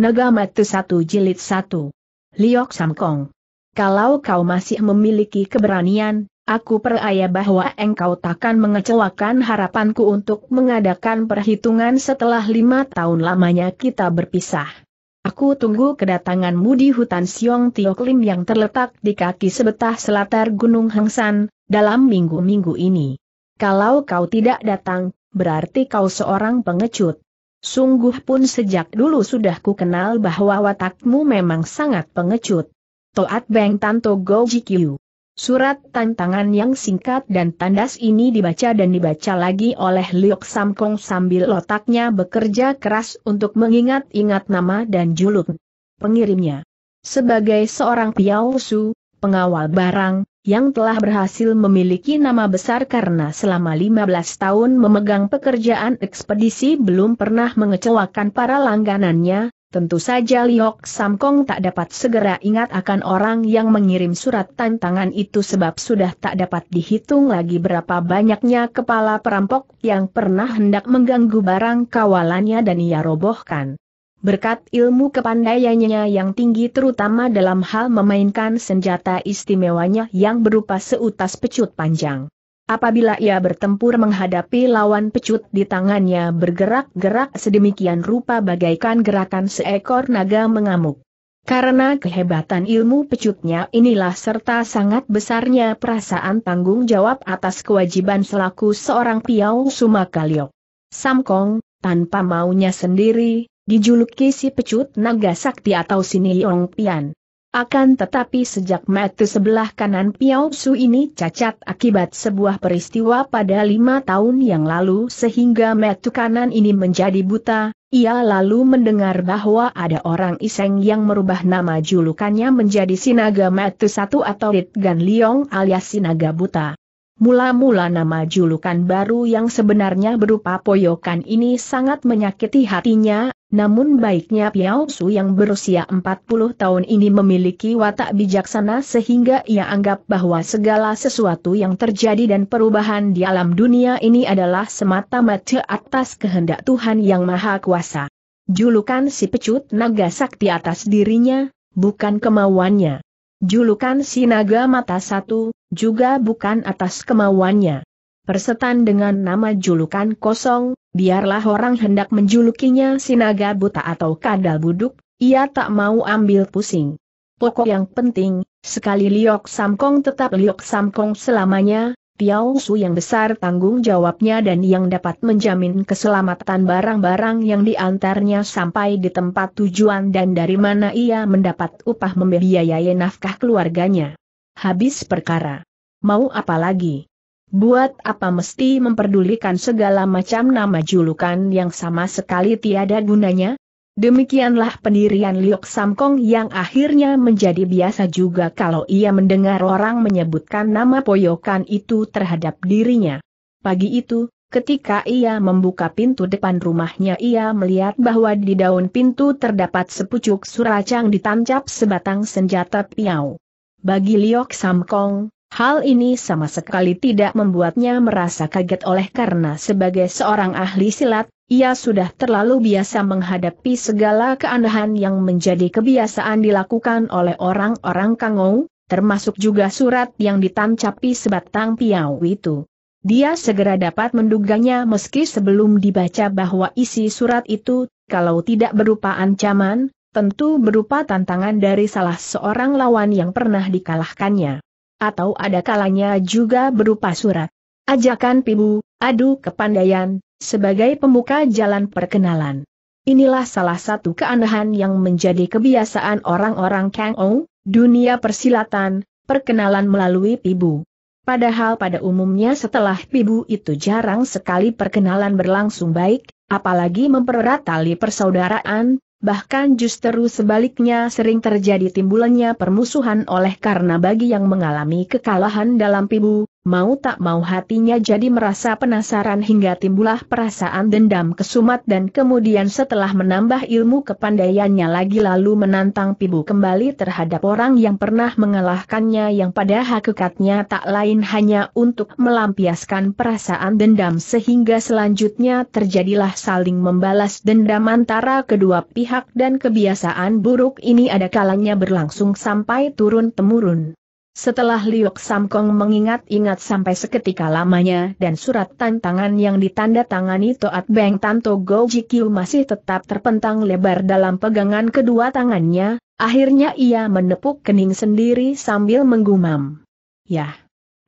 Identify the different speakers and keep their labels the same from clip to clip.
Speaker 1: Naga Mati 1 Jilid satu. Liok Samkong. Kalau kau masih memiliki keberanian, aku peraya bahwa engkau takkan mengecewakan harapanku untuk mengadakan perhitungan setelah lima tahun lamanya kita berpisah. Aku tunggu kedatanganmu di hutan Siong Tiok Lim yang terletak di kaki sebetah selatar Gunung Hengsan, dalam minggu-minggu ini. Kalau kau tidak datang, berarti kau seorang pengecut. Sungguh pun sejak dulu sudah ku kenal bahwa watakmu memang sangat pengecut. Toat Beng Tanto Go Surat tantangan yang singkat dan tandas ini dibaca dan dibaca lagi oleh Liok Samkong sambil otaknya bekerja keras untuk mengingat-ingat nama dan juluk pengirimnya. Sebagai seorang piausu, pengawal barang, yang telah berhasil memiliki nama besar karena selama 15 tahun memegang pekerjaan ekspedisi belum pernah mengecewakan para langganannya, tentu saja Liok Samkong tak dapat segera ingat akan orang yang mengirim surat tantangan itu sebab sudah tak dapat dihitung lagi berapa banyaknya kepala perampok yang pernah hendak mengganggu barang kawalannya dan ia robohkan. Berkat ilmu kepandaiannya yang tinggi terutama dalam hal memainkan senjata istimewanya yang berupa seutas pecut panjang. Apabila ia bertempur menghadapi lawan pecut di tangannya bergerak-gerak sedemikian rupa bagaikan gerakan seekor naga mengamuk. Karena kehebatan ilmu pecutnya inilah serta sangat besarnya perasaan tanggung jawab atas kewajiban selaku seorang piau Sumakaliok. Samkong, tanpa maunya sendiri, Dijuluki si pecut naga sakti atau Sini Yong Pian. Akan tetapi sejak mata sebelah kanan Piao Su ini cacat akibat sebuah peristiwa pada lima tahun yang lalu sehingga mata kanan ini menjadi buta, ia lalu mendengar bahwa ada orang iseng yang merubah nama julukannya menjadi Sinaga Mata Satu atau Rit Gan Liong alias Sinaga Buta. Mula-mula nama julukan baru yang sebenarnya berupa poyokan ini sangat menyakiti hatinya, namun baiknya Piao Su yang berusia 40 tahun ini memiliki watak bijaksana sehingga ia anggap bahwa segala sesuatu yang terjadi dan perubahan di alam dunia ini adalah semata-mata atas kehendak Tuhan Yang Maha Kuasa. Julukan si pecut naga sakti atas dirinya, bukan kemauannya. Julukan si naga mata satu, juga bukan atas kemauannya. Persetan dengan nama julukan kosong, biarlah orang hendak menjulukinya sinaga buta atau kadal buduk, ia tak mau ambil pusing. Pokok yang penting, sekali Liok Samkong tetap Liok Samkong selamanya, Piao Su yang besar tanggung jawabnya dan yang dapat menjamin keselamatan barang-barang yang diantarnya sampai di tempat tujuan dan dari mana ia mendapat upah membiayai nafkah keluarganya. Habis perkara. Mau apa lagi? Buat apa mesti memperdulikan segala macam nama julukan yang sama sekali tiada gunanya? Demikianlah pendirian Liok Samkong yang akhirnya menjadi biasa juga kalau ia mendengar orang menyebutkan nama poyokan itu terhadap dirinya. Pagi itu, ketika ia membuka pintu depan rumahnya ia melihat bahwa di daun pintu terdapat sepucuk suracang ditancap sebatang senjata piau. Bagi Liok Samkong, Hal ini sama sekali tidak membuatnya merasa kaget oleh karena sebagai seorang ahli silat, ia sudah terlalu biasa menghadapi segala keanehan yang menjadi kebiasaan dilakukan oleh orang-orang Kangou, termasuk juga surat yang ditancapi sebatang piau itu. Dia segera dapat menduganya meski sebelum dibaca bahwa isi surat itu, kalau tidak berupa ancaman, tentu berupa tantangan dari salah seorang lawan yang pernah dikalahkannya atau ada kalanya juga berupa surat. Ajakan pibu, adu kepandaian, sebagai pembuka jalan perkenalan. Inilah salah satu keanehan yang menjadi kebiasaan orang-orang Kang Ong, dunia persilatan, perkenalan melalui pibu. Padahal pada umumnya setelah pibu itu jarang sekali perkenalan berlangsung baik, apalagi mempererat tali persaudaraan, bahkan justru sebaliknya sering terjadi timbulannya permusuhan oleh karena bagi yang mengalami kekalahan dalam pibu, mau tak mau hatinya jadi merasa penasaran hingga timbullah perasaan dendam kesumat dan kemudian setelah menambah ilmu kepandaiannya lagi lalu menantang pibu kembali terhadap orang yang pernah mengalahkannya yang pada hakikatnya tak lain hanya untuk melampiaskan perasaan dendam sehingga selanjutnya terjadilah saling membalas dendam antara kedua pihak dan kebiasaan buruk ini ada kalanya berlangsung sampai turun-temurun. Setelah Liuk Samkong mengingat-ingat sampai seketika lamanya dan surat tantangan yang ditandatangani Toat Beng Tanto Go masih tetap terpentang lebar dalam pegangan kedua tangannya, akhirnya ia menepuk kening sendiri sambil menggumam. Yah!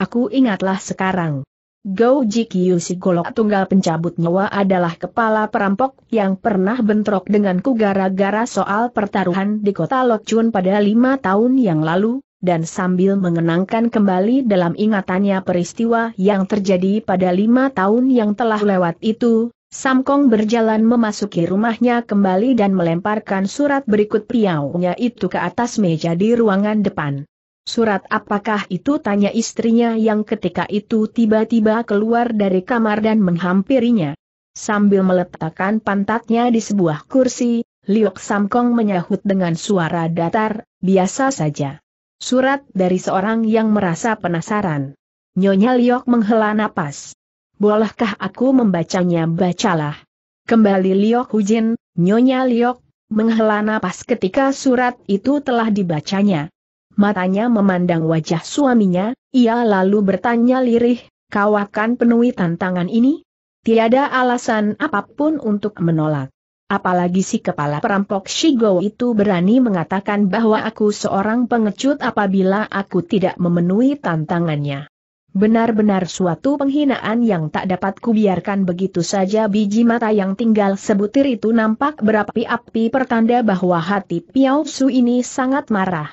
Speaker 1: Aku ingatlah sekarang. Go si golok tunggal pencabut nyawa adalah kepala perampok yang pernah bentrok denganku gara-gara soal pertaruhan di kota Lokchun pada lima tahun yang lalu, dan sambil mengenangkan kembali dalam ingatannya peristiwa yang terjadi pada lima tahun yang telah lewat itu, Samkong berjalan memasuki rumahnya kembali dan melemparkan surat berikut piaunya itu ke atas meja di ruangan depan. Surat apakah itu tanya istrinya yang ketika itu tiba-tiba keluar dari kamar dan menghampirinya. Sambil meletakkan pantatnya di sebuah kursi, Liok Samkong menyahut dengan suara datar, biasa saja. Surat dari seorang yang merasa penasaran. Nyonya Liok menghela napas. Bolehkah aku membacanya? Bacalah. Kembali Liok Hujin, Nyonya Liok, menghela napas ketika surat itu telah dibacanya. Matanya memandang wajah suaminya, ia lalu bertanya lirih, kau akan penuhi tantangan ini? Tiada alasan apapun untuk menolak. Apalagi si kepala perampok Shigo itu berani mengatakan bahwa aku seorang pengecut apabila aku tidak memenuhi tantangannya. Benar-benar suatu penghinaan yang tak dapat kubiarkan begitu saja biji mata yang tinggal sebutir itu nampak berapi-api pertanda bahwa hati Piao Su ini sangat marah.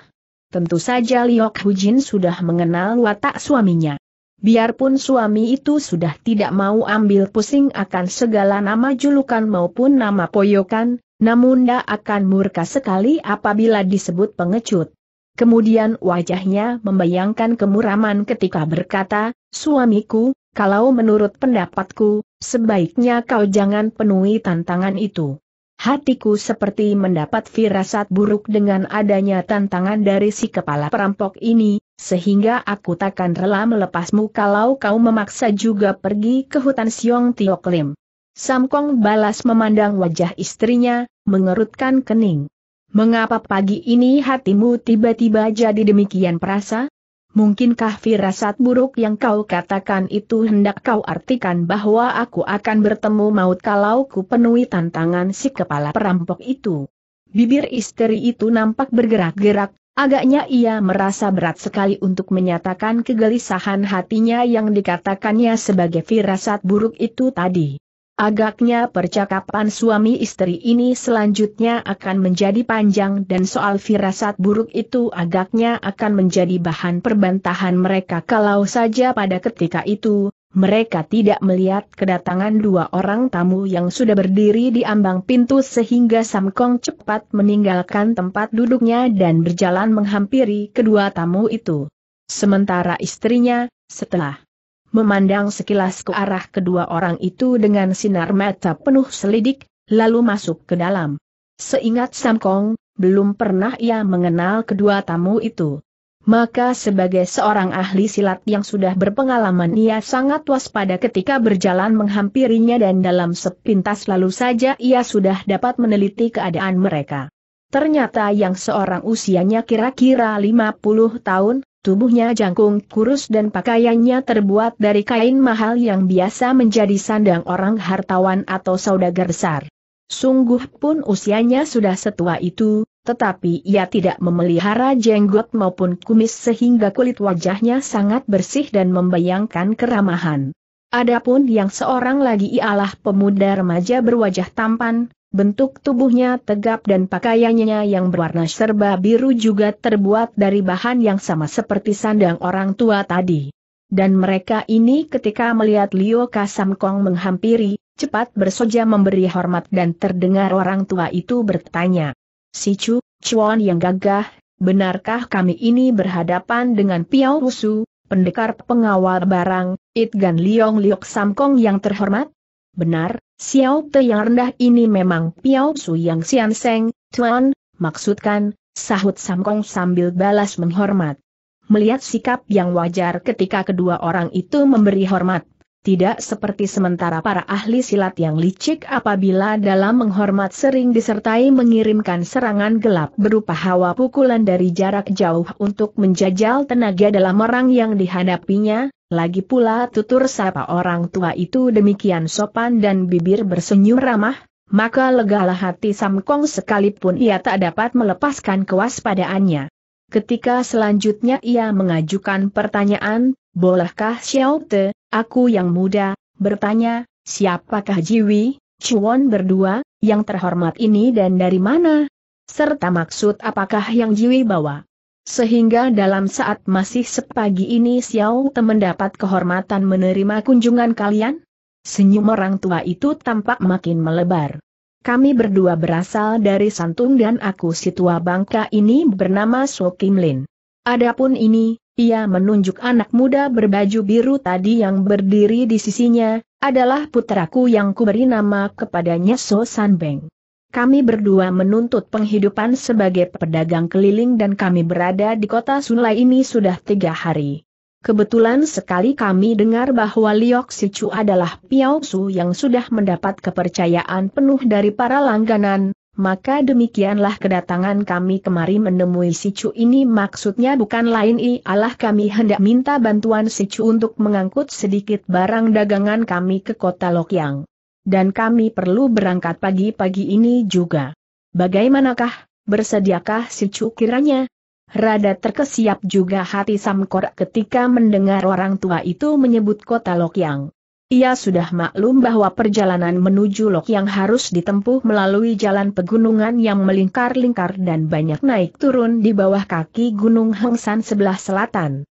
Speaker 1: Tentu saja Liok Hujin sudah mengenal watak suaminya. Biarpun suami itu sudah tidak mau ambil pusing akan segala nama julukan maupun nama poyokan, namun dia akan murka sekali apabila disebut pengecut. Kemudian wajahnya membayangkan kemuraman ketika berkata, suamiku, kalau menurut pendapatku, sebaiknya kau jangan penuhi tantangan itu. Hatiku seperti mendapat firasat buruk dengan adanya tantangan dari si kepala perampok ini, sehingga aku takkan rela melepasmu kalau kau memaksa juga pergi ke hutan Siong Tio Klim. Samkong balas memandang wajah istrinya, mengerutkan kening. Mengapa pagi ini hatimu tiba-tiba jadi demikian perasa? Mungkinkah firasat buruk yang kau katakan itu hendak kau artikan bahwa aku akan bertemu maut kalau ku penuhi tantangan si kepala perampok itu? Bibir istri itu nampak bergerak-gerak, agaknya ia merasa berat sekali untuk menyatakan kegelisahan hatinya yang dikatakannya sebagai firasat buruk itu tadi. Agaknya percakapan suami istri ini selanjutnya akan menjadi panjang dan soal firasat buruk itu agaknya akan menjadi bahan perbantahan mereka kalau saja pada ketika itu, mereka tidak melihat kedatangan dua orang tamu yang sudah berdiri di ambang pintu sehingga Samkong cepat meninggalkan tempat duduknya dan berjalan menghampiri kedua tamu itu. Sementara istrinya, setelah memandang sekilas ke arah kedua orang itu dengan sinar mata penuh selidik, lalu masuk ke dalam. Seingat Samkong, belum pernah ia mengenal kedua tamu itu. Maka sebagai seorang ahli silat yang sudah berpengalaman ia sangat waspada ketika berjalan menghampirinya dan dalam sepintas lalu saja ia sudah dapat meneliti keadaan mereka. Ternyata yang seorang usianya kira-kira 50 tahun, Tubuhnya jangkung, kurus dan pakaiannya terbuat dari kain mahal yang biasa menjadi sandang orang hartawan atau saudagar besar. Sungguh pun usianya sudah setua itu, tetapi ia tidak memelihara jenggot maupun kumis sehingga kulit wajahnya sangat bersih dan membayangkan keramahan. Adapun yang seorang lagi ialah pemuda remaja berwajah tampan, Bentuk tubuhnya tegap dan pakaiannya yang berwarna serba biru juga terbuat dari bahan yang sama seperti sandang orang tua tadi. Dan mereka ini ketika melihat Liu Kasamkong menghampiri, cepat bersoja memberi hormat dan terdengar orang tua itu bertanya. Si Chu, Chuan yang gagah, benarkah kami ini berhadapan dengan Piao Rusu, pendekar pengawal barang, Itgan Liong Liok Kong yang terhormat? Benar, Xiao Te yang rendah ini memang Piao Su yang Sian Seng, Tuan, maksudkan, sahut Samkong sambil balas menghormat. Melihat sikap yang wajar ketika kedua orang itu memberi hormat, tidak seperti sementara para ahli silat yang licik apabila dalam menghormat sering disertai mengirimkan serangan gelap berupa hawa pukulan dari jarak jauh untuk menjajal tenaga dalam orang yang dihadapinya, lagi pula tutur sapa orang tua itu demikian sopan dan bibir bersenyum ramah, maka legalah hati Samkong sekalipun ia tak dapat melepaskan kewaspadaannya. Ketika selanjutnya ia mengajukan pertanyaan, bolehkah Xiao Te, aku yang muda, bertanya, siapakah Jiwi, Chuan berdua, yang terhormat ini dan dari mana? Serta maksud apakah yang Jiwi bawa? sehingga dalam saat masih sepagi ini Xiao Te mendapat kehormatan menerima kunjungan kalian? Senyum orang tua itu tampak makin melebar. Kami berdua berasal dari Santung dan aku si tua bangka ini bernama So Kim Lin. Adapun ini, ia menunjuk anak muda berbaju biru tadi yang berdiri di sisinya, adalah putraku yang kuberi nama kepadanya So San Beng. Kami berdua menuntut penghidupan sebagai pedagang keliling dan kami berada di kota Sunlai ini sudah tiga hari. Kebetulan sekali kami dengar bahwa Liok Sichu adalah Piao yang sudah mendapat kepercayaan penuh dari para langganan, maka demikianlah kedatangan kami kemari menemui Sichu ini maksudnya bukan lain ialah kami hendak minta bantuan Sichu untuk mengangkut sedikit barang dagangan kami ke kota Lokyang dan kami perlu berangkat pagi-pagi ini juga. Bagaimanakah, bersediakah si Cu kiranya? Rada terkesiap juga hati Samkor ketika mendengar orang tua itu menyebut kota Lokyang. Ia sudah maklum bahwa perjalanan menuju Lokyang harus ditempuh melalui jalan pegunungan yang melingkar-lingkar dan banyak naik turun di bawah kaki Gunung Hengsan sebelah selatan.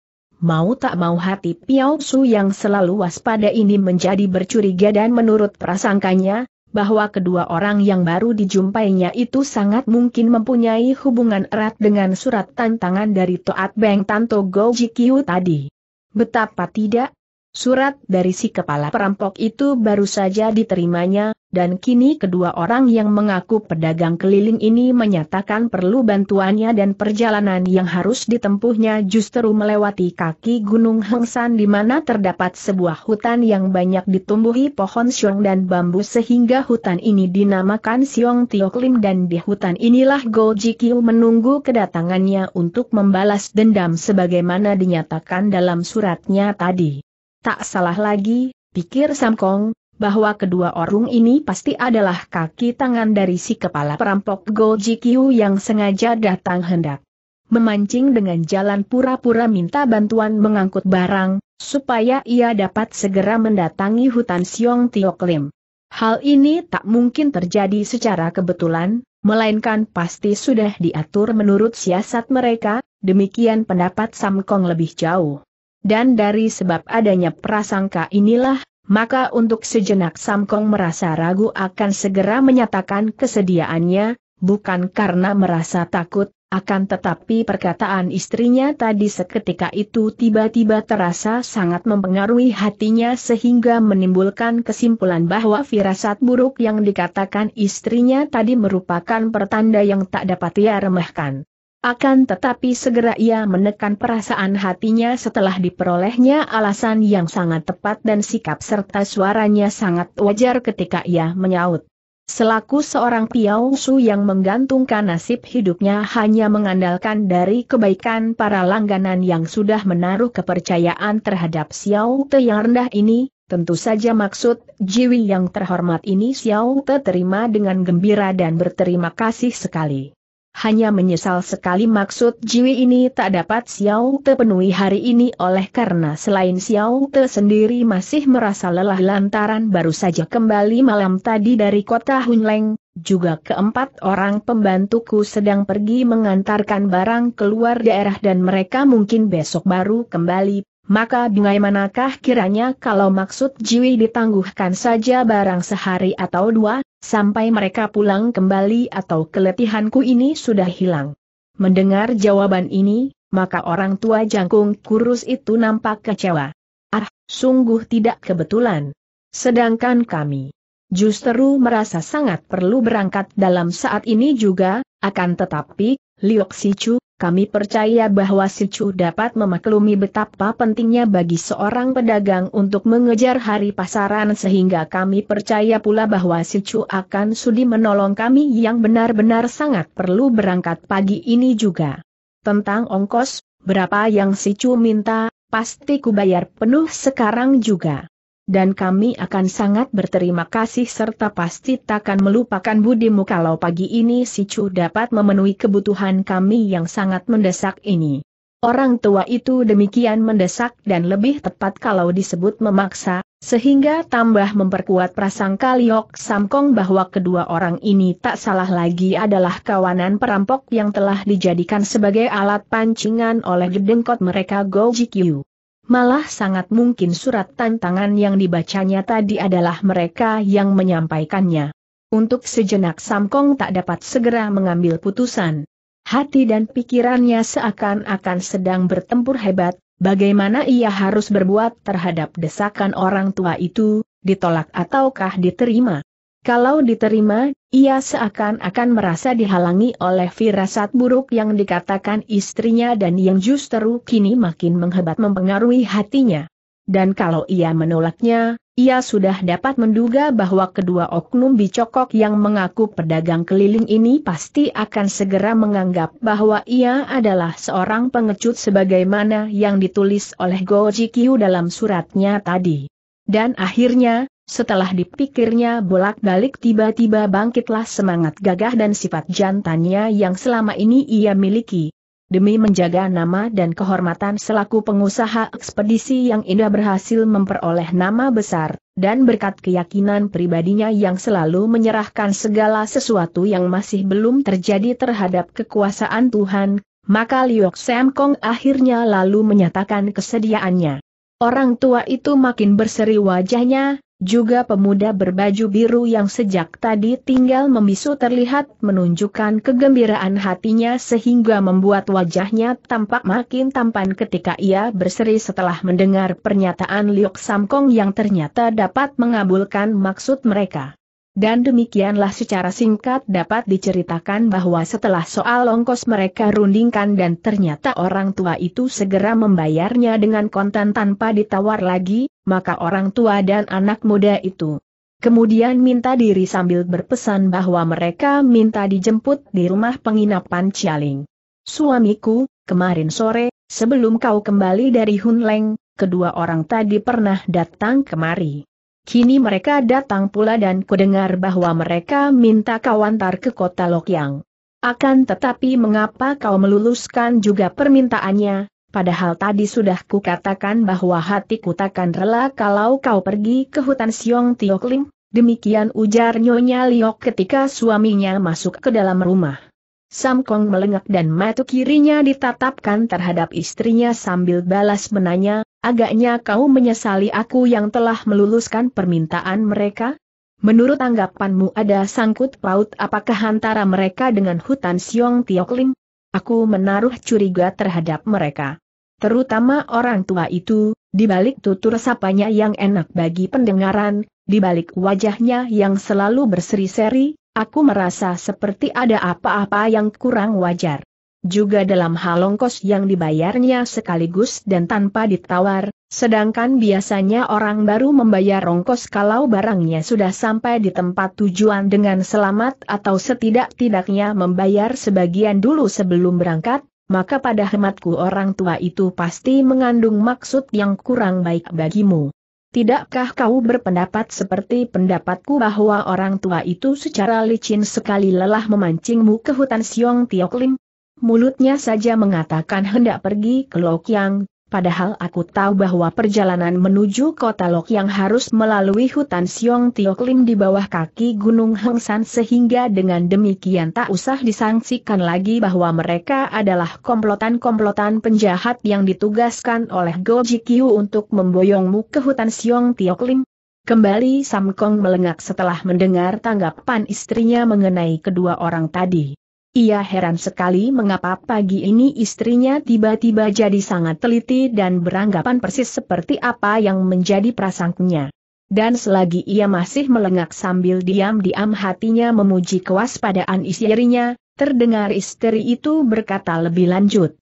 Speaker 1: Mau tak mau hati Piao Su yang selalu waspada ini menjadi bercuriga dan menurut prasangkanya, bahwa kedua orang yang baru dijumpainya itu sangat mungkin mempunyai hubungan erat dengan surat tantangan dari Toat Beng Tanto Go Jikyu tadi. Betapa tidak, Surat dari si kepala perampok itu baru saja diterimanya, dan kini kedua orang yang mengaku pedagang keliling ini menyatakan perlu bantuannya dan perjalanan yang harus ditempuhnya justru melewati kaki Gunung Hengsan di mana terdapat sebuah hutan yang banyak ditumbuhi pohon siong dan bambu sehingga hutan ini dinamakan Siong Tioklim dan di hutan inilah Go Jikyu menunggu kedatangannya untuk membalas dendam sebagaimana dinyatakan dalam suratnya tadi. Tak salah lagi, pikir Samkong, bahwa kedua orang ini pasti adalah kaki tangan dari si kepala perampok Go Jikyu yang sengaja datang hendak memancing dengan jalan pura-pura minta bantuan mengangkut barang, supaya ia dapat segera mendatangi hutan Siong Tio Klim. Hal ini tak mungkin terjadi secara kebetulan, melainkan pasti sudah diatur menurut siasat mereka, demikian pendapat Samkong lebih jauh. Dan dari sebab adanya prasangka inilah, maka untuk sejenak Samkong merasa ragu akan segera menyatakan kesediaannya, bukan karena merasa takut, akan tetapi perkataan istrinya tadi seketika itu tiba-tiba terasa sangat mempengaruhi hatinya sehingga menimbulkan kesimpulan bahwa firasat buruk yang dikatakan istrinya tadi merupakan pertanda yang tak dapat ia remehkan. Akan tetapi segera ia menekan perasaan hatinya setelah diperolehnya alasan yang sangat tepat dan sikap serta suaranya sangat wajar ketika ia menyaut. Selaku seorang su yang menggantungkan nasib hidupnya hanya mengandalkan dari kebaikan para langganan yang sudah menaruh kepercayaan terhadap Xiao Te yang rendah ini, tentu saja maksud Jiwi yang terhormat ini Xiao Te terima dengan gembira dan berterima kasih sekali hanya menyesal sekali maksud Jiwi ini tak dapat Xiao Te penuhi hari ini oleh karena selain Xiao Te sendiri masih merasa lelah lantaran baru saja kembali malam tadi dari kota Hunleng, juga keempat orang pembantuku sedang pergi mengantarkan barang keluar daerah dan mereka mungkin besok baru kembali, maka bagaimanakah kiranya kalau maksud Jiwi ditangguhkan saja barang sehari atau dua, sampai mereka pulang kembali atau keletihanku ini sudah hilang. Mendengar jawaban ini, maka orang tua jangkung kurus itu nampak kecewa. Ah, sungguh tidak kebetulan. Sedangkan kami justru merasa sangat perlu berangkat dalam saat ini juga, akan tetapi, Liok Sichu, kami percaya bahwa si Chu dapat memaklumi betapa pentingnya bagi seorang pedagang untuk mengejar hari pasaran sehingga kami percaya pula bahwa si Chu akan sudi menolong kami yang benar-benar sangat perlu berangkat pagi ini juga. Tentang ongkos, berapa yang si Chu minta, pasti kubayar penuh sekarang juga dan kami akan sangat berterima kasih serta pasti takkan melupakan budimu kalau pagi ini si Chu dapat memenuhi kebutuhan kami yang sangat mendesak ini. Orang tua itu demikian mendesak dan lebih tepat kalau disebut memaksa, sehingga tambah memperkuat prasangka Liok Samkong bahwa kedua orang ini tak salah lagi adalah kawanan perampok yang telah dijadikan sebagai alat pancingan oleh gedengkot mereka Go Jikyu. Malah sangat mungkin surat tantangan yang dibacanya tadi adalah mereka yang menyampaikannya. Untuk sejenak Samkong tak dapat segera mengambil putusan. Hati dan pikirannya seakan-akan sedang bertempur hebat, bagaimana ia harus berbuat terhadap desakan orang tua itu, ditolak ataukah diterima. Kalau diterima, ia seakan-akan merasa dihalangi oleh firasat buruk yang dikatakan istrinya dan yang justru kini makin menghebat mempengaruhi hatinya. Dan kalau ia menolaknya, ia sudah dapat menduga bahwa kedua oknum bicokok yang mengaku pedagang keliling ini pasti akan segera menganggap bahwa ia adalah seorang pengecut sebagaimana yang ditulis oleh Gojikyu dalam suratnya tadi. Dan akhirnya, setelah dipikirnya bolak-balik tiba-tiba bangkitlah semangat gagah dan sifat jantannya yang selama ini ia miliki. Demi menjaga nama dan kehormatan selaku pengusaha ekspedisi yang indah berhasil memperoleh nama besar, dan berkat keyakinan pribadinya yang selalu menyerahkan segala sesuatu yang masih belum terjadi terhadap kekuasaan Tuhan, maka Liu Sam akhirnya lalu menyatakan kesediaannya. Orang tua itu makin berseri wajahnya, juga pemuda berbaju biru yang sejak tadi tinggal membisu terlihat menunjukkan kegembiraan hatinya sehingga membuat wajahnya tampak makin tampan ketika ia berseri setelah mendengar pernyataan Liok Samkong yang ternyata dapat mengabulkan maksud mereka. Dan demikianlah secara singkat dapat diceritakan bahwa setelah soal longkos mereka rundingkan dan ternyata orang tua itu segera membayarnya dengan kontan tanpa ditawar lagi, maka orang tua dan anak muda itu kemudian minta diri sambil berpesan bahwa mereka minta dijemput di rumah penginapan Cialing. Suamiku, kemarin sore, sebelum kau kembali dari Hunleng, kedua orang tadi pernah datang kemari. Kini mereka datang pula dan kudengar bahwa mereka minta kau antar ke kota Lokyang. Akan tetapi mengapa kau meluluskan juga permintaannya, padahal tadi sudah kukatakan bahwa hatiku takkan rela kalau kau pergi ke hutan Siong Tioklim? Demikian ujar Nyonya Liok ketika suaminya masuk ke dalam rumah. Sam Kong melengak dan mata kirinya ditatapkan terhadap istrinya sambil balas menanya, Agaknya kau menyesali aku yang telah meluluskan permintaan mereka? Menurut anggapanmu ada sangkut paut apakah antara mereka dengan hutan Siong Tiokling? Aku menaruh curiga terhadap mereka. Terutama orang tua itu, di balik tutur sapanya yang enak bagi pendengaran, di balik wajahnya yang selalu berseri-seri, aku merasa seperti ada apa-apa yang kurang wajar juga dalam hal ongkos yang dibayarnya sekaligus dan tanpa ditawar, sedangkan biasanya orang baru membayar ongkos kalau barangnya sudah sampai di tempat tujuan dengan selamat atau setidak-tidaknya membayar sebagian dulu sebelum berangkat, maka pada hematku orang tua itu pasti mengandung maksud yang kurang baik bagimu. Tidakkah kau berpendapat seperti pendapatku bahwa orang tua itu secara licin sekali lelah memancingmu ke hutan Siong Lim? mulutnya saja mengatakan hendak pergi ke Lokyang, padahal aku tahu bahwa perjalanan menuju kota Lokyang harus melalui hutan Siong Tioklim di bawah kaki Gunung Hengsan sehingga dengan demikian tak usah disangsikan lagi bahwa mereka adalah komplotan-komplotan penjahat yang ditugaskan oleh Go Jikyu untuk memboyongmu ke hutan Siong Tioklim. Kembali Samkong melengak setelah mendengar tanggapan istrinya mengenai kedua orang tadi. Ia heran sekali mengapa pagi ini istrinya tiba-tiba jadi sangat teliti dan beranggapan persis seperti apa yang menjadi prasangkunya. Dan selagi ia masih melengak sambil diam-diam hatinya memuji kewaspadaan istrinya, terdengar istri itu berkata lebih lanjut.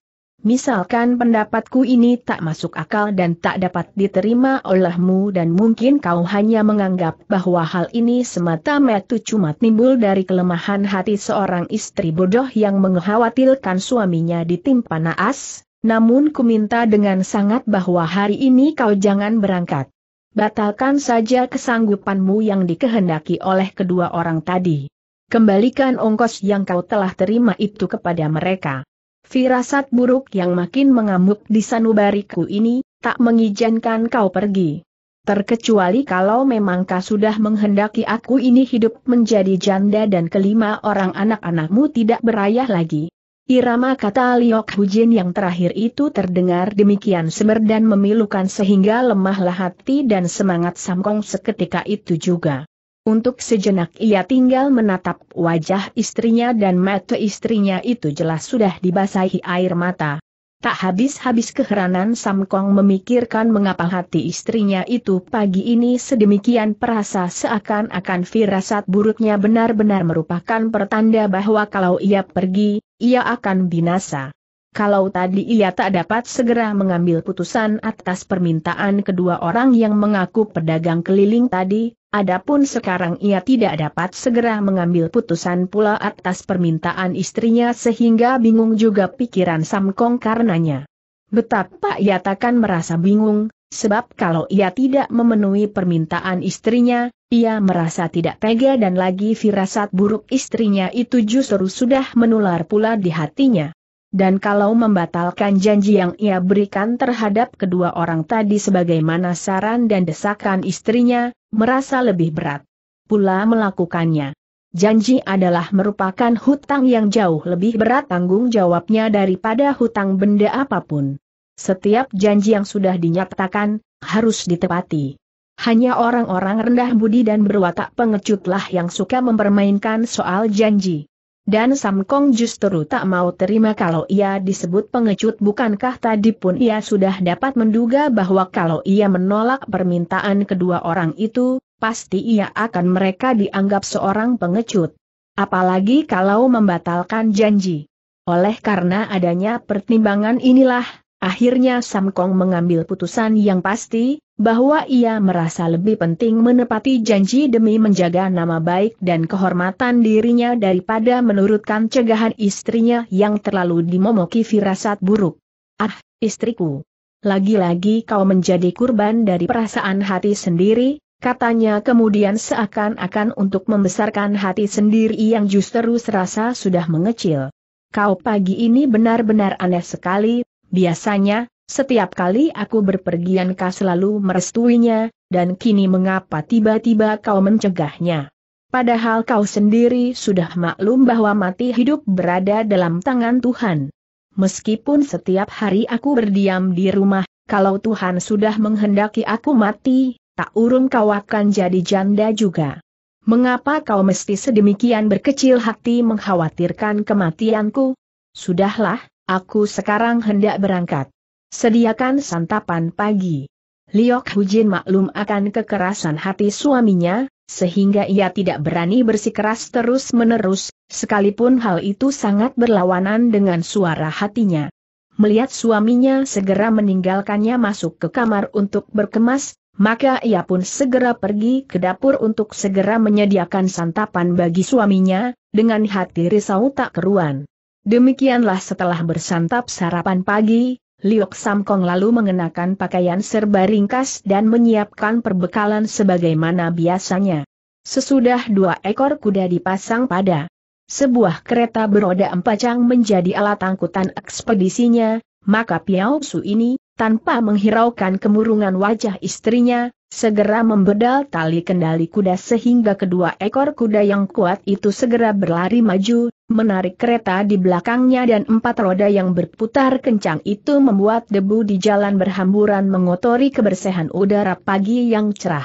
Speaker 1: Misalkan pendapatku ini tak masuk akal dan tak dapat diterima olehmu dan mungkin kau hanya menganggap bahwa hal ini semata-mata cuma timbul dari kelemahan hati seorang istri bodoh yang mengkhawatirkan suaminya ditimpa naas, namun ku minta dengan sangat bahwa hari ini kau jangan berangkat. Batalkan saja kesanggupanmu yang dikehendaki oleh kedua orang tadi. Kembalikan ongkos yang kau telah terima itu kepada mereka. Firasat buruk yang makin mengamuk di sanubariku ini, tak mengizinkan kau pergi. Terkecuali kalau memang kau sudah menghendaki aku ini hidup menjadi janda dan kelima orang anak-anakmu tidak berayah lagi. Irama kata Liok Hujin yang terakhir itu terdengar demikian semer dan memilukan sehingga lemahlah hati dan semangat Samkong seketika itu juga. Untuk sejenak ia tinggal menatap wajah istrinya dan mata istrinya itu jelas sudah dibasahi air mata. Tak habis-habis keheranan Samkong memikirkan mengapa hati istrinya itu pagi ini sedemikian perasa seakan-akan firasat buruknya benar-benar merupakan pertanda bahwa kalau ia pergi, ia akan binasa. Kalau tadi ia tak dapat segera mengambil putusan atas permintaan kedua orang yang mengaku pedagang keliling tadi, adapun sekarang ia tidak dapat segera mengambil putusan pula atas permintaan istrinya sehingga bingung juga pikiran Samkong karenanya. Betapa ia takkan merasa bingung, sebab kalau ia tidak memenuhi permintaan istrinya, ia merasa tidak tega dan lagi firasat buruk istrinya itu justru sudah menular pula di hatinya dan kalau membatalkan janji yang ia berikan terhadap kedua orang tadi sebagaimana saran dan desakan istrinya, merasa lebih berat pula melakukannya. Janji adalah merupakan hutang yang jauh lebih berat tanggung jawabnya daripada hutang benda apapun. Setiap janji yang sudah dinyatakan, harus ditepati. Hanya orang-orang rendah budi dan berwatak pengecutlah yang suka mempermainkan soal janji. Dan Samkong justru tak mau terima kalau ia disebut pengecut bukankah tadi pun ia sudah dapat menduga bahwa kalau ia menolak permintaan kedua orang itu, pasti ia akan mereka dianggap seorang pengecut. Apalagi kalau membatalkan janji. Oleh karena adanya pertimbangan inilah, Akhirnya Sam Kong mengambil putusan yang pasti, bahwa ia merasa lebih penting menepati janji demi menjaga nama baik dan kehormatan dirinya daripada menurutkan cegahan istrinya yang terlalu dimomoki firasat buruk. Ah, istriku. Lagi-lagi kau menjadi kurban dari perasaan hati sendiri, katanya kemudian seakan-akan untuk membesarkan hati sendiri yang justru serasa sudah mengecil. Kau pagi ini benar-benar aneh sekali, Biasanya, setiap kali aku berpergian kau selalu merestuinya, dan kini mengapa tiba-tiba kau mencegahnya? Padahal kau sendiri sudah maklum bahwa mati hidup berada dalam tangan Tuhan. Meskipun setiap hari aku berdiam di rumah, kalau Tuhan sudah menghendaki aku mati, tak urung kau akan jadi janda juga. Mengapa kau mesti sedemikian berkecil hati mengkhawatirkan kematianku? Sudahlah, Aku sekarang hendak berangkat. Sediakan santapan pagi. Liok Hujin maklum akan kekerasan hati suaminya, sehingga ia tidak berani bersikeras terus-menerus, sekalipun hal itu sangat berlawanan dengan suara hatinya. Melihat suaminya segera meninggalkannya masuk ke kamar untuk berkemas, maka ia pun segera pergi ke dapur untuk segera menyediakan santapan bagi suaminya, dengan hati risau tak keruan. Demikianlah setelah bersantap sarapan pagi, Liok Samkong lalu mengenakan pakaian serba ringkas dan menyiapkan perbekalan sebagaimana biasanya. Sesudah dua ekor kuda dipasang pada sebuah kereta beroda empat menjadi alat angkutan ekspedisinya, maka Piao Su ini, tanpa menghiraukan kemurungan wajah istrinya, segera membedal tali kendali kuda sehingga kedua ekor kuda yang kuat itu segera berlari maju, menarik kereta di belakangnya dan empat roda yang berputar kencang itu membuat debu di jalan berhamburan mengotori kebersihan udara pagi yang cerah.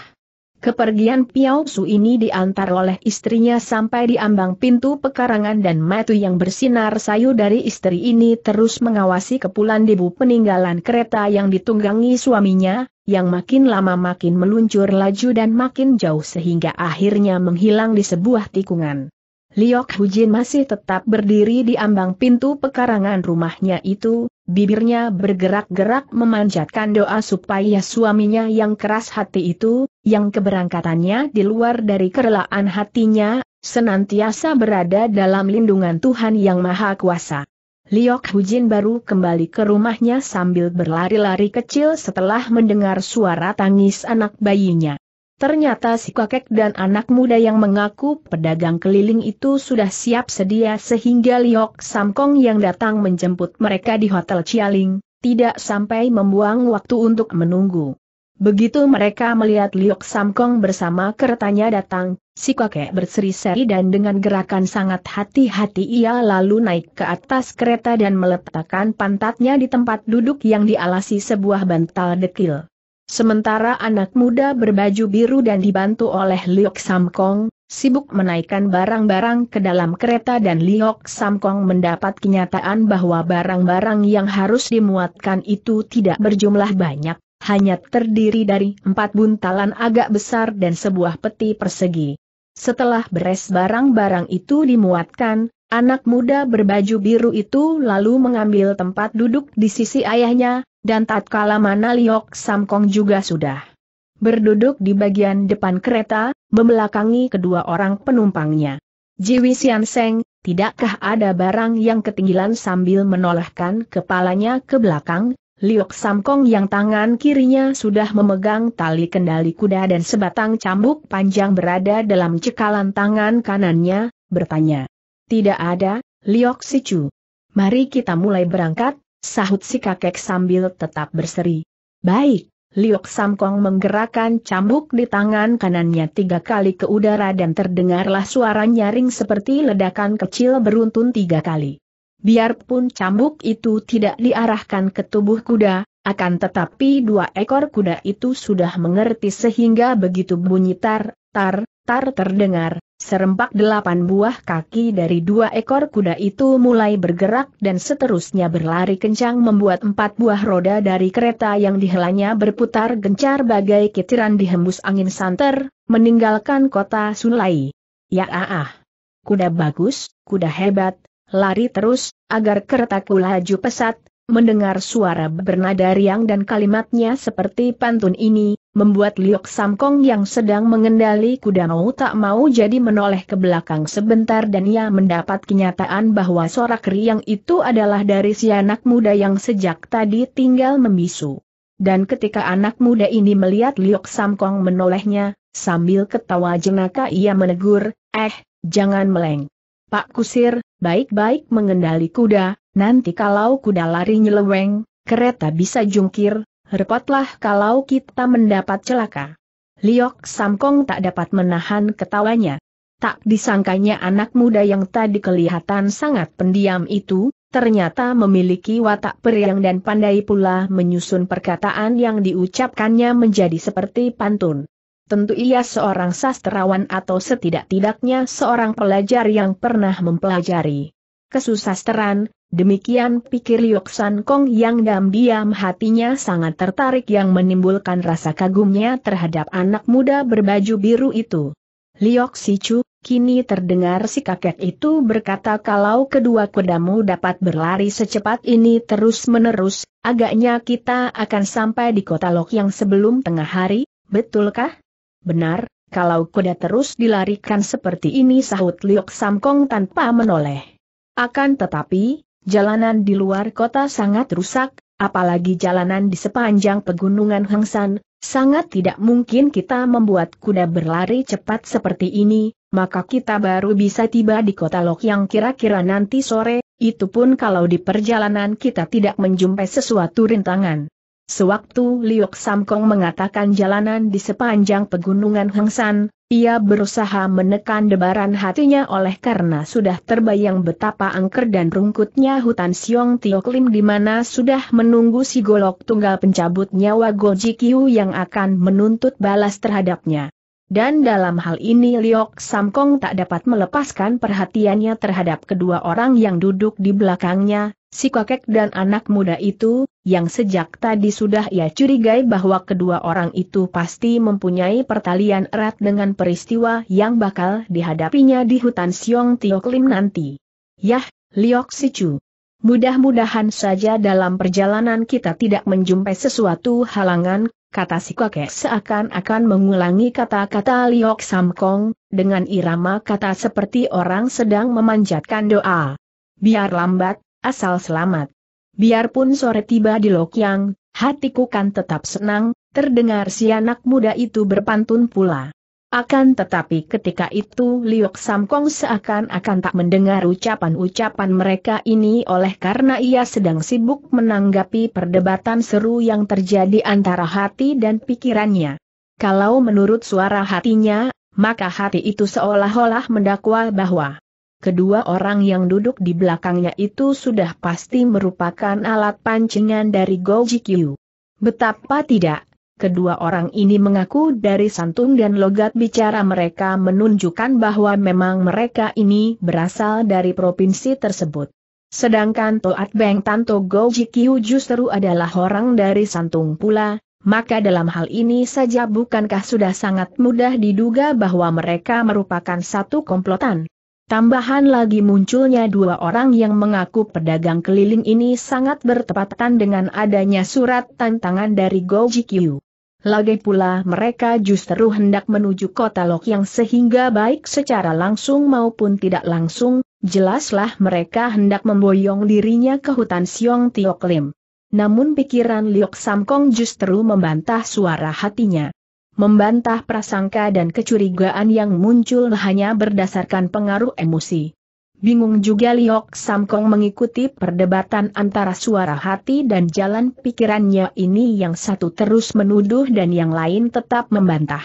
Speaker 1: Kepergian Piao Su ini diantar oleh istrinya sampai di ambang pintu pekarangan dan matu yang bersinar sayu dari istri ini terus mengawasi kepulan debu peninggalan kereta yang ditunggangi suaminya, yang makin lama makin meluncur laju dan makin jauh sehingga akhirnya menghilang di sebuah tikungan. Liok Hujin masih tetap berdiri di ambang pintu pekarangan rumahnya itu, bibirnya bergerak-gerak memanjatkan doa supaya suaminya yang keras hati itu, yang keberangkatannya di luar dari kerelaan hatinya, senantiasa berada dalam lindungan Tuhan Yang Maha Kuasa. Liok Hujin baru kembali ke rumahnya sambil berlari-lari kecil setelah mendengar suara tangis anak bayinya. Ternyata si kakek dan anak muda yang mengaku pedagang keliling itu sudah siap sedia sehingga Liok Samkong yang datang menjemput mereka di Hotel Cialing, tidak sampai membuang waktu untuk menunggu. Begitu mereka melihat Liok Samkong bersama keretanya datang, si kakek berseri-seri dan dengan gerakan sangat hati-hati ia lalu naik ke atas kereta dan meletakkan pantatnya di tempat duduk yang dialasi sebuah bantal dekil. Sementara anak muda berbaju biru dan dibantu oleh Liok Samkong, sibuk menaikkan barang-barang ke dalam kereta dan Liok Samkong mendapat kenyataan bahwa barang-barang yang harus dimuatkan itu tidak berjumlah banyak, hanya terdiri dari empat buntalan agak besar dan sebuah peti persegi. Setelah beres barang-barang itu dimuatkan, Anak muda berbaju biru itu lalu mengambil tempat duduk di sisi ayahnya, dan tatkala mana Liok Samkong juga sudah berduduk di bagian depan kereta, membelakangi kedua orang penumpangnya. Jiwi Sian Seng, tidakkah ada barang yang ketinggalan sambil menolehkan kepalanya ke belakang, Liok Samkong yang tangan kirinya sudah memegang tali kendali kuda dan sebatang cambuk panjang berada dalam cekalan tangan kanannya, bertanya. Tidak ada, Liok Sicu. Mari kita mulai berangkat, sahut si kakek sambil tetap berseri. Baik, Liok Samkong menggerakkan cambuk di tangan kanannya tiga kali ke udara dan terdengarlah suara nyaring seperti ledakan kecil beruntun tiga kali. Biarpun cambuk itu tidak diarahkan ke tubuh kuda, akan tetapi dua ekor kuda itu sudah mengerti sehingga begitu bunyi tar, tar, gemetar terdengar, serempak delapan buah kaki dari dua ekor kuda itu mulai bergerak dan seterusnya berlari kencang membuat empat buah roda dari kereta yang dihelanya berputar gencar bagai kitiran dihembus angin santer, meninggalkan kota Sunlai. Ya ah ah. Kuda bagus, kuda hebat, lari terus, agar keretaku laju pesat, Mendengar suara bernada riang dan kalimatnya seperti pantun ini, membuat Liok Samkong yang sedang mengendali kuda mau tak mau jadi menoleh ke belakang sebentar dan ia mendapat kenyataan bahwa sorak riang itu adalah dari si anak muda yang sejak tadi tinggal membisu. Dan ketika anak muda ini melihat Liok Samkong menolehnya, sambil ketawa jenaka ia menegur, eh, jangan meleng. Pak Kusir, baik-baik mengendali kuda, nanti kalau kuda lari nyeleweng, kereta bisa jungkir, Repotlah kalau kita mendapat celaka. Liok Samkong tak dapat menahan ketawanya. Tak disangkanya anak muda yang tadi kelihatan sangat pendiam itu, ternyata memiliki watak periang dan pandai pula menyusun perkataan yang diucapkannya menjadi seperti pantun. Tentu ia seorang sastrawan atau setidak-tidaknya seorang pelajar yang pernah mempelajari kesusasteran, Demikian pikir Yok San Kong yang diam-diam hatinya sangat tertarik yang menimbulkan rasa kagumnya terhadap anak muda berbaju biru itu. Liok Sichu, kini terdengar si kakek itu berkata kalau kedua kudamu dapat berlari secepat ini terus-menerus, agaknya kita akan sampai di kota Lok yang sebelum tengah hari, betulkah? Benar, kalau kuda terus dilarikan seperti ini sahut Liok Kong tanpa menoleh. Akan tetapi, jalanan di luar kota sangat rusak, apalagi jalanan di sepanjang pegunungan Hengsan, sangat tidak mungkin kita membuat kuda berlari cepat seperti ini, maka kita baru bisa tiba di kota Lok yang kira-kira nanti sore, itu pun kalau di perjalanan kita tidak menjumpai sesuatu rintangan. Sewaktu Liok Samkong mengatakan jalanan di sepanjang pegunungan Hengsan, ia berusaha menekan debaran hatinya oleh karena sudah terbayang betapa angker dan rungkutnya hutan Siong Tioklim di mana sudah menunggu si golok tunggal pencabut nyawa Goji Kiu yang akan menuntut balas terhadapnya. Dan dalam hal ini Liok Samkong tak dapat melepaskan perhatiannya terhadap kedua orang yang duduk di belakangnya, si kakek dan anak muda itu, yang sejak tadi sudah ia curigai bahwa kedua orang itu pasti mempunyai pertalian erat dengan peristiwa yang bakal dihadapinya di hutan Siong Tiok Lim nanti. Yah, Liok Sicu. Mudah-mudahan saja dalam perjalanan kita tidak menjumpai sesuatu halangan, kata si kakek seakan-akan mengulangi kata-kata Liok Samkong, dengan irama kata seperti orang sedang memanjatkan doa. Biar lambat, asal selamat. Biarpun sore tiba di Lokyang, hatiku kan tetap senang, terdengar si anak muda itu berpantun pula. Akan tetapi ketika itu Liok Samkong seakan-akan tak mendengar ucapan-ucapan mereka ini oleh karena ia sedang sibuk menanggapi perdebatan seru yang terjadi antara hati dan pikirannya. Kalau menurut suara hatinya, maka hati itu seolah-olah mendakwa bahwa kedua orang yang duduk di belakangnya itu sudah pasti merupakan alat pancingan dari Gojikyu. Betapa tidak, Kedua orang ini mengaku dari santung dan logat bicara mereka menunjukkan bahwa memang mereka ini berasal dari provinsi tersebut. Sedangkan Toat Beng Tanto Go justru adalah orang dari santung pula, maka dalam hal ini saja bukankah sudah sangat mudah diduga bahwa mereka merupakan satu komplotan. Tambahan lagi munculnya dua orang yang mengaku pedagang keliling ini sangat bertepatan dengan adanya surat tantangan dari Go lagi pula mereka justru hendak menuju kota Lok yang sehingga baik secara langsung maupun tidak langsung, jelaslah mereka hendak memboyong dirinya ke hutan Siong Tiok Lim. Namun pikiran Liok Samkong justru membantah suara hatinya. Membantah prasangka dan kecurigaan yang muncul hanya berdasarkan pengaruh emosi. Bingung juga Liok Samkong mengikuti perdebatan antara suara hati dan jalan pikirannya ini yang satu terus menuduh dan yang lain tetap membantah.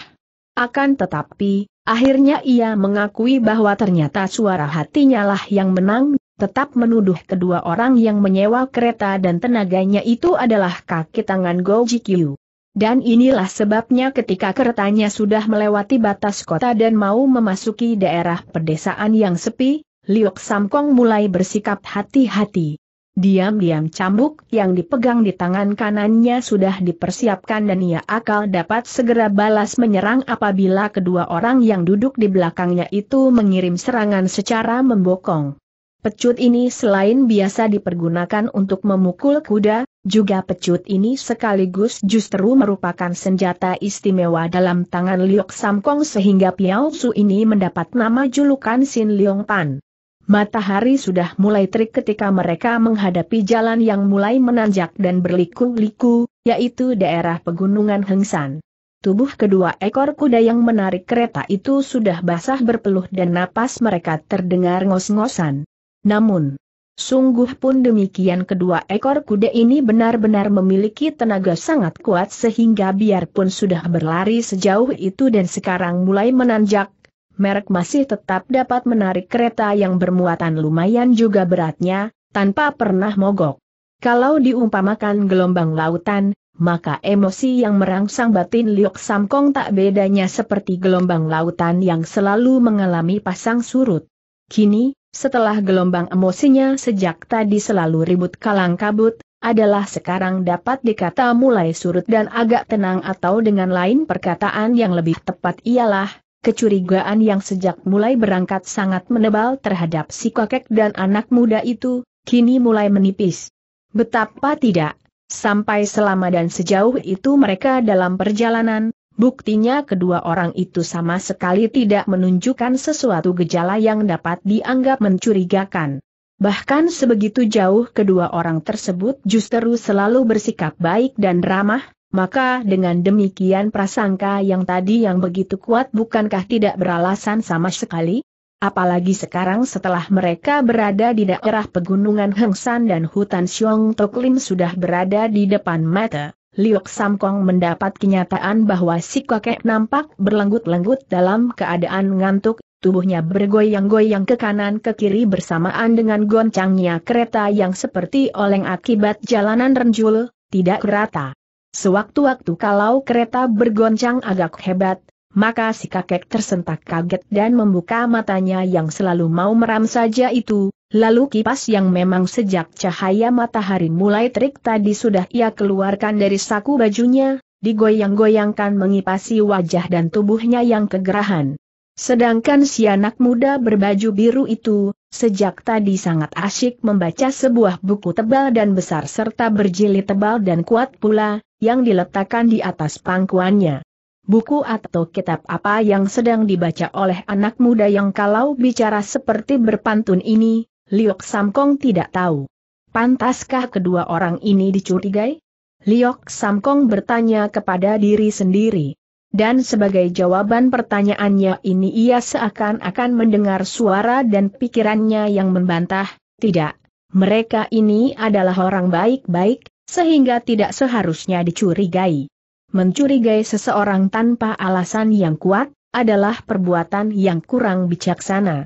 Speaker 1: Akan tetapi, akhirnya ia mengakui bahwa ternyata suara hatinya lah yang menang, tetap menuduh kedua orang yang menyewa kereta dan tenaganya itu adalah kaki tangan Go Jikyu. Dan inilah sebabnya ketika keretanya sudah melewati batas kota dan mau memasuki daerah pedesaan yang sepi, Liuk Samkong mulai bersikap hati-hati. Diam-diam cambuk yang dipegang di tangan kanannya sudah dipersiapkan dan ia akal dapat segera balas menyerang apabila kedua orang yang duduk di belakangnya itu mengirim serangan secara membokong. Pecut ini selain biasa dipergunakan untuk memukul kuda, juga pecut ini sekaligus justru merupakan senjata istimewa dalam tangan Liok Samkong sehingga Piao Su ini mendapat nama julukan Sin Leong Pan. Matahari sudah mulai terik ketika mereka menghadapi jalan yang mulai menanjak dan berliku-liku, yaitu daerah pegunungan Hengsan. Tubuh kedua ekor kuda yang menarik kereta itu sudah basah berpeluh dan napas mereka terdengar ngos-ngosan. Namun, sungguh pun demikian kedua ekor kuda ini benar-benar memiliki tenaga sangat kuat sehingga biarpun sudah berlari sejauh itu dan sekarang mulai menanjak, merek masih tetap dapat menarik kereta yang bermuatan lumayan juga beratnya, tanpa pernah mogok. Kalau diumpamakan gelombang lautan, maka emosi yang merangsang batin Liok Samkong tak bedanya seperti gelombang lautan yang selalu mengalami pasang surut. Kini, setelah gelombang emosinya sejak tadi selalu ribut kalang kabut, adalah sekarang dapat dikata mulai surut dan agak tenang atau dengan lain perkataan yang lebih tepat ialah, Kecurigaan yang sejak mulai berangkat sangat menebal terhadap si kakek dan anak muda itu, kini mulai menipis. Betapa tidak, sampai selama dan sejauh itu mereka dalam perjalanan, buktinya kedua orang itu sama sekali tidak menunjukkan sesuatu gejala yang dapat dianggap mencurigakan. Bahkan sebegitu jauh kedua orang tersebut justru selalu bersikap baik dan ramah, maka dengan demikian prasangka yang tadi yang begitu kuat bukankah tidak beralasan sama sekali? Apalagi sekarang setelah mereka berada di daerah pegunungan Hengsan dan hutan Siong Toklim sudah berada di depan mata, Liok Samkong mendapat kenyataan bahwa si kakek nampak berlenggut-lenggut dalam keadaan ngantuk, tubuhnya bergoyang-goyang ke kanan ke kiri bersamaan dengan goncangnya kereta yang seperti oleng akibat jalanan renjul, tidak rata. Sewaktu-waktu kalau kereta bergoncang agak hebat, maka si kakek tersentak kaget dan membuka matanya yang selalu mau meram saja itu, lalu kipas yang memang sejak cahaya matahari mulai terik tadi sudah ia keluarkan dari saku bajunya, digoyang-goyangkan mengipasi wajah dan tubuhnya yang kegerahan. Sedangkan si anak muda berbaju biru itu, sejak tadi sangat asyik membaca sebuah buku tebal dan besar serta berjilid tebal dan kuat pula, yang diletakkan di atas pangkuannya. Buku atau kitab apa yang sedang dibaca oleh anak muda yang kalau bicara seperti berpantun ini, Liok Samkong tidak tahu. Pantaskah kedua orang ini dicurigai? Liok Samkong bertanya kepada diri sendiri. Dan sebagai jawaban pertanyaannya ini ia seakan-akan mendengar suara dan pikirannya yang membantah, tidak, mereka ini adalah orang baik-baik, sehingga tidak seharusnya dicurigai. Mencurigai seseorang tanpa alasan yang kuat, adalah perbuatan yang kurang bijaksana.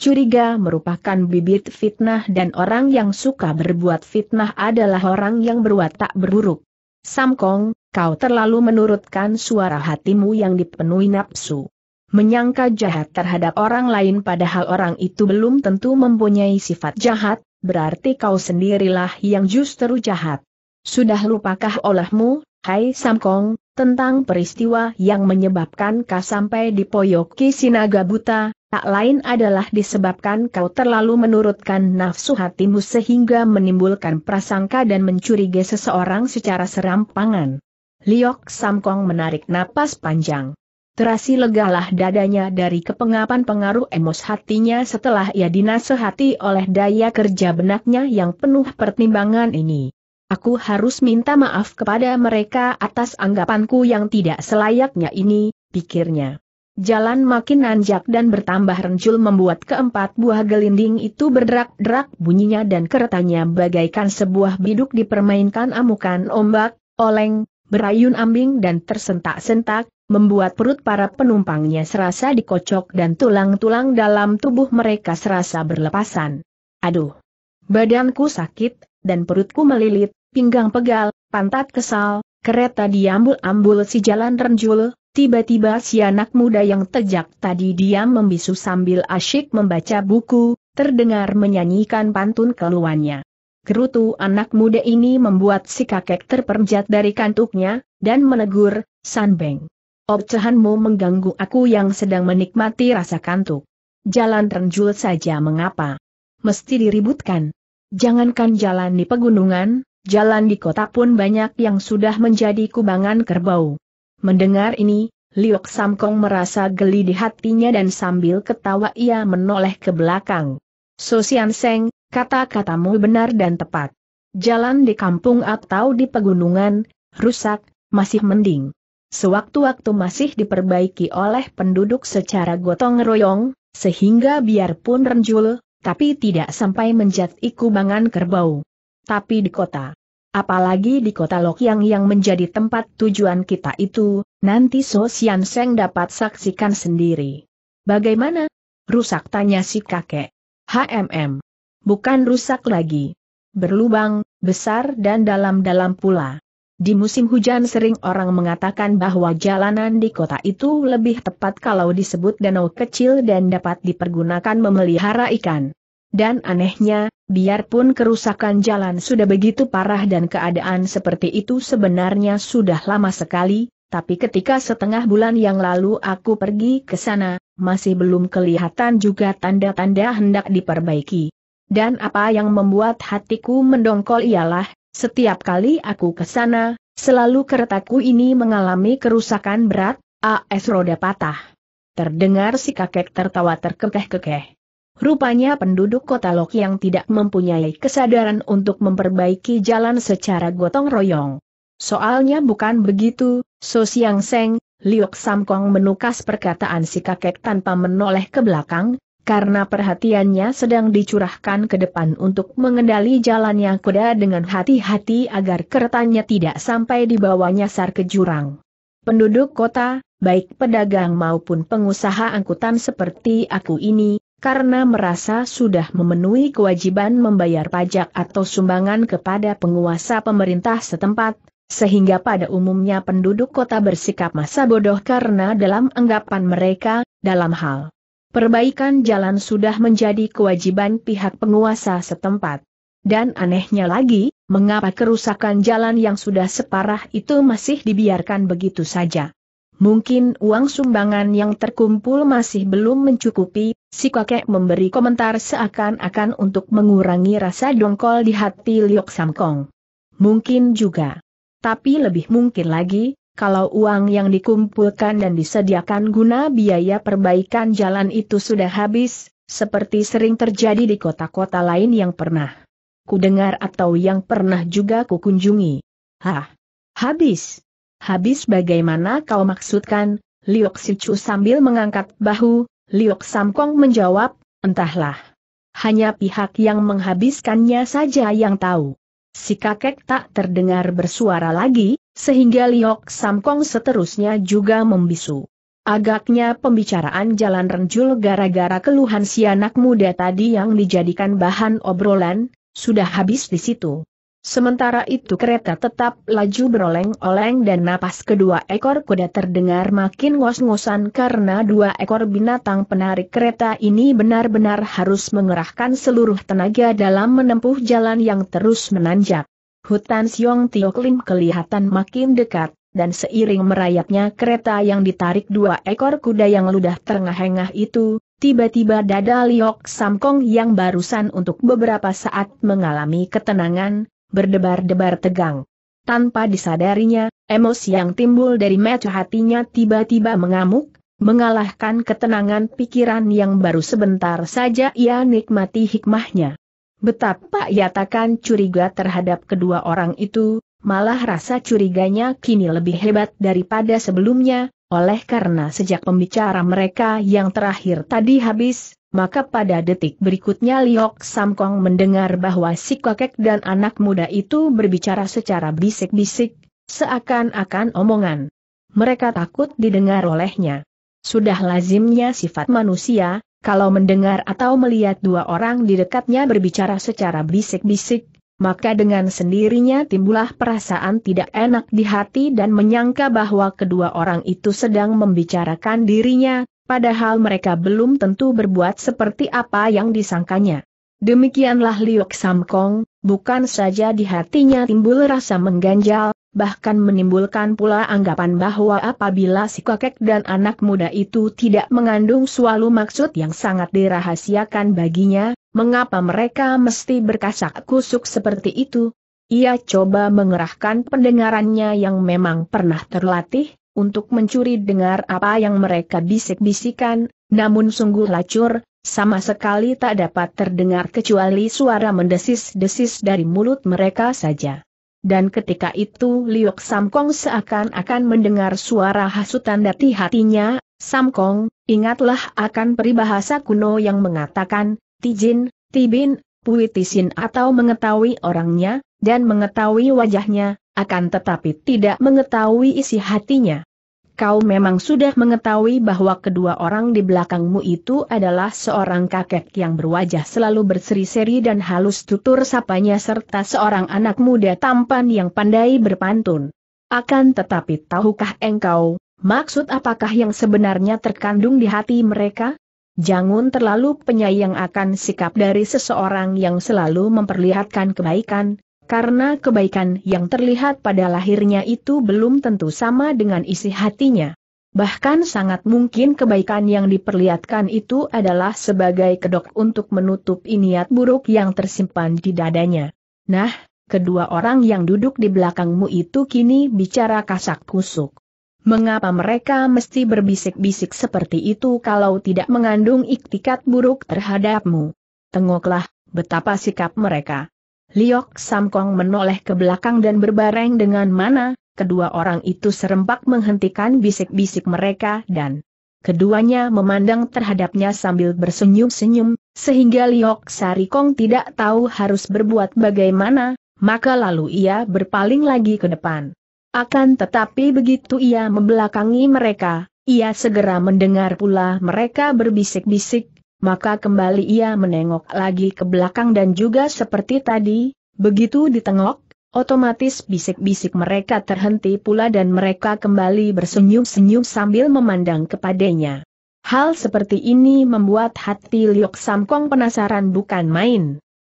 Speaker 1: Curiga merupakan bibit fitnah dan orang yang suka berbuat fitnah adalah orang yang berwatak berburuk. Samkong, kau terlalu menurutkan suara hatimu yang dipenuhi nafsu. Menyangka jahat terhadap orang lain padahal orang itu belum tentu mempunyai sifat jahat, berarti kau sendirilah yang justru jahat. Sudah lupakah olehmu, hai Samkong, tentang peristiwa yang menyebabkan kau sampai di Poyoki Sinaga Buta, tak lain adalah disebabkan kau terlalu menurutkan nafsu hatimu sehingga menimbulkan prasangka dan mencurigai seseorang secara serampangan. Liok Samkong menarik napas panjang. Terasi legalah dadanya dari kepengapan pengaruh emos hatinya setelah ia dinasehati oleh daya kerja benaknya yang penuh pertimbangan ini. Aku harus minta maaf kepada mereka atas anggapanku yang tidak selayaknya ini, pikirnya. Jalan makin nanjak dan bertambah rencul membuat keempat buah gelinding itu berderak-derak bunyinya dan keretanya bagaikan sebuah biduk dipermainkan amukan ombak, oleng, berayun ambing dan tersentak-sentak, membuat perut para penumpangnya serasa dikocok dan tulang-tulang dalam tubuh mereka serasa berlepasan. Aduh! Badanku sakit, dan perutku melilit, pinggang pegal, pantat kesal, kereta diambul-ambul si jalan renjul, Tiba-tiba si anak muda yang tejak tadi diam membisu sambil asyik membaca buku, terdengar menyanyikan pantun keluannya. Kerutu anak muda ini membuat si kakek terperjat dari kantuknya, dan menegur, Sanbeng. Obcehanmu mengganggu aku yang sedang menikmati rasa kantuk. Jalan renjul saja mengapa? Mesti diributkan. Jangankan jalan di pegunungan, jalan di kota pun banyak yang sudah menjadi kubangan kerbau. Mendengar ini, Liok Samkong merasa geli di hatinya dan sambil ketawa ia menoleh ke belakang. Sosian Seng, kata-katamu benar dan tepat. Jalan di kampung atau di pegunungan, rusak, masih mending. Sewaktu-waktu masih diperbaiki oleh penduduk secara gotong royong, sehingga biarpun renjul, tapi tidak sampai menjat ikubangan kerbau. Tapi di kota, Apalagi di kota Lokyang yang menjadi tempat tujuan kita itu, nanti So Sian Seng dapat saksikan sendiri. Bagaimana? Rusak tanya si kakek. HMM. Bukan rusak lagi. Berlubang, besar dan dalam-dalam pula. Di musim hujan sering orang mengatakan bahwa jalanan di kota itu lebih tepat kalau disebut danau kecil dan dapat dipergunakan memelihara ikan. Dan anehnya, biarpun kerusakan jalan sudah begitu parah dan keadaan seperti itu sebenarnya sudah lama sekali, tapi ketika setengah bulan yang lalu aku pergi ke sana, masih belum kelihatan juga tanda-tanda hendak diperbaiki. Dan apa yang membuat hatiku mendongkol ialah, setiap kali aku ke sana, selalu keretaku ini mengalami kerusakan berat, AS roda patah. Terdengar si kakek tertawa terkekeh-kekeh. Rupanya penduduk kota Lok yang tidak mempunyai kesadaran untuk memperbaiki jalan secara gotong royong. Soalnya bukan begitu, So Siang Seng, Liuk Samkong menukas perkataan si kakek tanpa menoleh ke belakang, karena perhatiannya sedang dicurahkan ke depan untuk mengendali jalannya kuda dengan hati-hati agar keretanya tidak sampai dibawanya sar ke jurang. Penduduk kota, baik pedagang maupun pengusaha angkutan seperti aku ini, karena merasa sudah memenuhi kewajiban membayar pajak atau sumbangan kepada penguasa pemerintah setempat, sehingga pada umumnya penduduk kota bersikap masa bodoh karena dalam anggapan mereka, dalam hal perbaikan jalan sudah menjadi kewajiban pihak penguasa setempat. Dan anehnya lagi, mengapa kerusakan jalan yang sudah separah itu masih dibiarkan begitu saja? Mungkin uang sumbangan yang terkumpul masih belum mencukupi, si kakek memberi komentar seakan-akan untuk mengurangi rasa dongkol di hati Liok Samkong. Mungkin juga. Tapi lebih mungkin lagi, kalau uang yang dikumpulkan dan disediakan guna biaya perbaikan jalan itu sudah habis, seperti sering terjadi di kota-kota lain yang pernah kudengar atau yang pernah juga kukunjungi. Hah? Habis? habis bagaimana kau maksudkan, Liok Sicu sambil mengangkat bahu, Liok Samkong menjawab, entahlah. Hanya pihak yang menghabiskannya saja yang tahu. Si kakek tak terdengar bersuara lagi, sehingga Liok Samkong seterusnya juga membisu. Agaknya pembicaraan jalan renjul gara-gara keluhan si anak muda tadi yang dijadikan bahan obrolan, sudah habis di situ. Sementara itu kereta tetap laju beroleng-oleng dan napas kedua ekor kuda terdengar makin ngos-ngosan karena dua ekor binatang penarik kereta ini benar-benar harus mengerahkan seluruh tenaga dalam menempuh jalan yang terus menanjak. Hutan Siong Tioklim kelihatan makin dekat, dan seiring merayapnya kereta yang ditarik dua ekor kuda yang ludah terengah-engah itu, tiba-tiba dada Liok Samkong yang barusan untuk beberapa saat mengalami ketenangan, berdebar-debar tegang. Tanpa disadarinya, emosi yang timbul dari metu hatinya tiba-tiba mengamuk, mengalahkan ketenangan pikiran yang baru sebentar saja ia nikmati hikmahnya. Betapa ia takkan curiga terhadap kedua orang itu, malah rasa curiganya kini lebih hebat daripada sebelumnya, oleh karena sejak pembicara mereka yang terakhir tadi habis, maka pada detik berikutnya Liok Samkong mendengar bahwa si kakek dan anak muda itu berbicara secara bisik-bisik, seakan-akan omongan. Mereka takut didengar olehnya. Sudah lazimnya sifat manusia, kalau mendengar atau melihat dua orang di dekatnya berbicara secara bisik-bisik, maka dengan sendirinya timbullah perasaan tidak enak di hati dan menyangka bahwa kedua orang itu sedang membicarakan dirinya, padahal mereka belum tentu berbuat seperti apa yang disangkanya. Demikianlah Liuk Samkong, bukan saja di hatinya timbul rasa mengganjal, bahkan menimbulkan pula anggapan bahwa apabila si kakek dan anak muda itu tidak mengandung suatu maksud yang sangat dirahasiakan baginya, mengapa mereka mesti berkasak kusuk seperti itu? Ia coba mengerahkan pendengarannya yang memang pernah terlatih, untuk mencuri dengar apa yang mereka bisik-bisikan, namun sungguh lacur, sama sekali tak dapat terdengar kecuali suara mendesis-desis dari mulut mereka saja. Dan ketika itu Liok Samkong seakan-akan mendengar suara hasutan dari hatinya, Samkong, ingatlah akan peribahasa kuno yang mengatakan, Tijin, Tibin, Puitisin atau mengetahui orangnya, dan mengetahui wajahnya, akan tetapi tidak mengetahui isi hatinya kau memang sudah mengetahui bahwa kedua orang di belakangmu itu adalah seorang kakek yang berwajah selalu berseri-seri dan halus tutur sapanya serta seorang anak muda tampan yang pandai berpantun. Akan tetapi tahukah engkau, maksud apakah yang sebenarnya terkandung di hati mereka? Jangan terlalu penyayang akan sikap dari seseorang yang selalu memperlihatkan kebaikan, karena kebaikan yang terlihat pada lahirnya itu belum tentu sama dengan isi hatinya. Bahkan sangat mungkin kebaikan yang diperlihatkan itu adalah sebagai kedok untuk menutup niat buruk yang tersimpan di dadanya. Nah, kedua orang yang duduk di belakangmu itu kini bicara kasak kusuk. Mengapa mereka mesti berbisik-bisik seperti itu kalau tidak mengandung iktikat buruk terhadapmu? Tengoklah, betapa sikap mereka. Liok Samkong menoleh ke belakang dan berbareng dengan mana, kedua orang itu serempak menghentikan bisik-bisik mereka dan keduanya memandang terhadapnya sambil bersenyum-senyum, sehingga Liok Sarikong tidak tahu harus berbuat bagaimana, maka lalu ia berpaling lagi ke depan. Akan tetapi begitu ia membelakangi mereka, ia segera mendengar pula mereka berbisik-bisik, maka kembali ia menengok lagi ke belakang dan juga seperti tadi, begitu ditengok, otomatis bisik-bisik mereka terhenti pula dan mereka kembali bersenyum-senyum sambil memandang kepadanya. Hal seperti ini membuat hati Liok Samkong penasaran bukan main.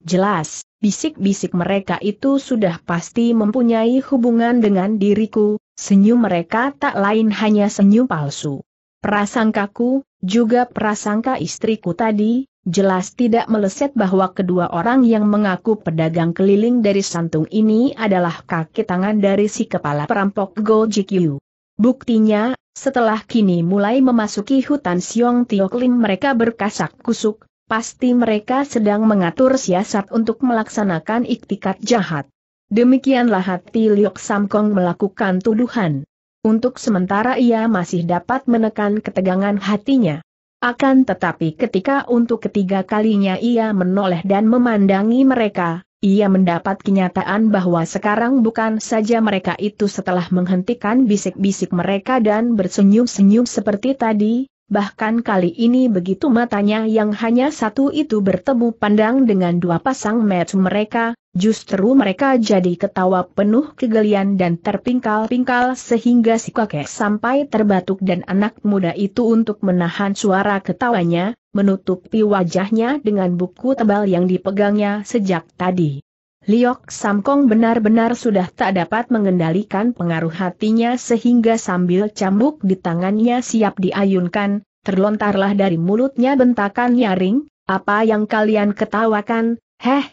Speaker 1: Jelas, bisik-bisik mereka itu sudah pasti mempunyai hubungan dengan diriku, senyum mereka tak lain hanya senyum palsu. Prasangkaku, juga prasangka istriku tadi, jelas tidak meleset bahwa kedua orang yang mengaku pedagang keliling dari Santung ini adalah kaki tangan dari si kepala perampok Go Jikyu. Buktinya, setelah kini mulai memasuki hutan Siong Tioklim mereka berkasak kusuk, pasti mereka sedang mengatur siasat untuk melaksanakan iktikat jahat. Demikianlah hati Liok Samkong melakukan tuduhan. Untuk sementara ia masih dapat menekan ketegangan hatinya. Akan tetapi ketika untuk ketiga kalinya ia menoleh dan memandangi mereka, ia mendapat kenyataan bahwa sekarang bukan saja mereka itu setelah menghentikan bisik-bisik mereka dan bersenyum-senyum seperti tadi, bahkan kali ini begitu matanya yang hanya satu itu bertemu pandang dengan dua pasang mata mereka, Justru mereka jadi ketawa penuh kegelian dan terpingkal-pingkal sehingga si kakek sampai terbatuk dan anak muda itu untuk menahan suara ketawanya, menutupi wajahnya dengan buku tebal yang dipegangnya sejak tadi. Liok Samkong benar-benar sudah tak dapat mengendalikan pengaruh hatinya sehingga sambil cambuk di tangannya siap diayunkan, terlontarlah dari mulutnya bentakan nyaring, apa yang kalian ketawakan, heh,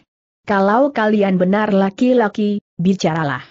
Speaker 1: kalau kalian benar laki-laki, bicaralah.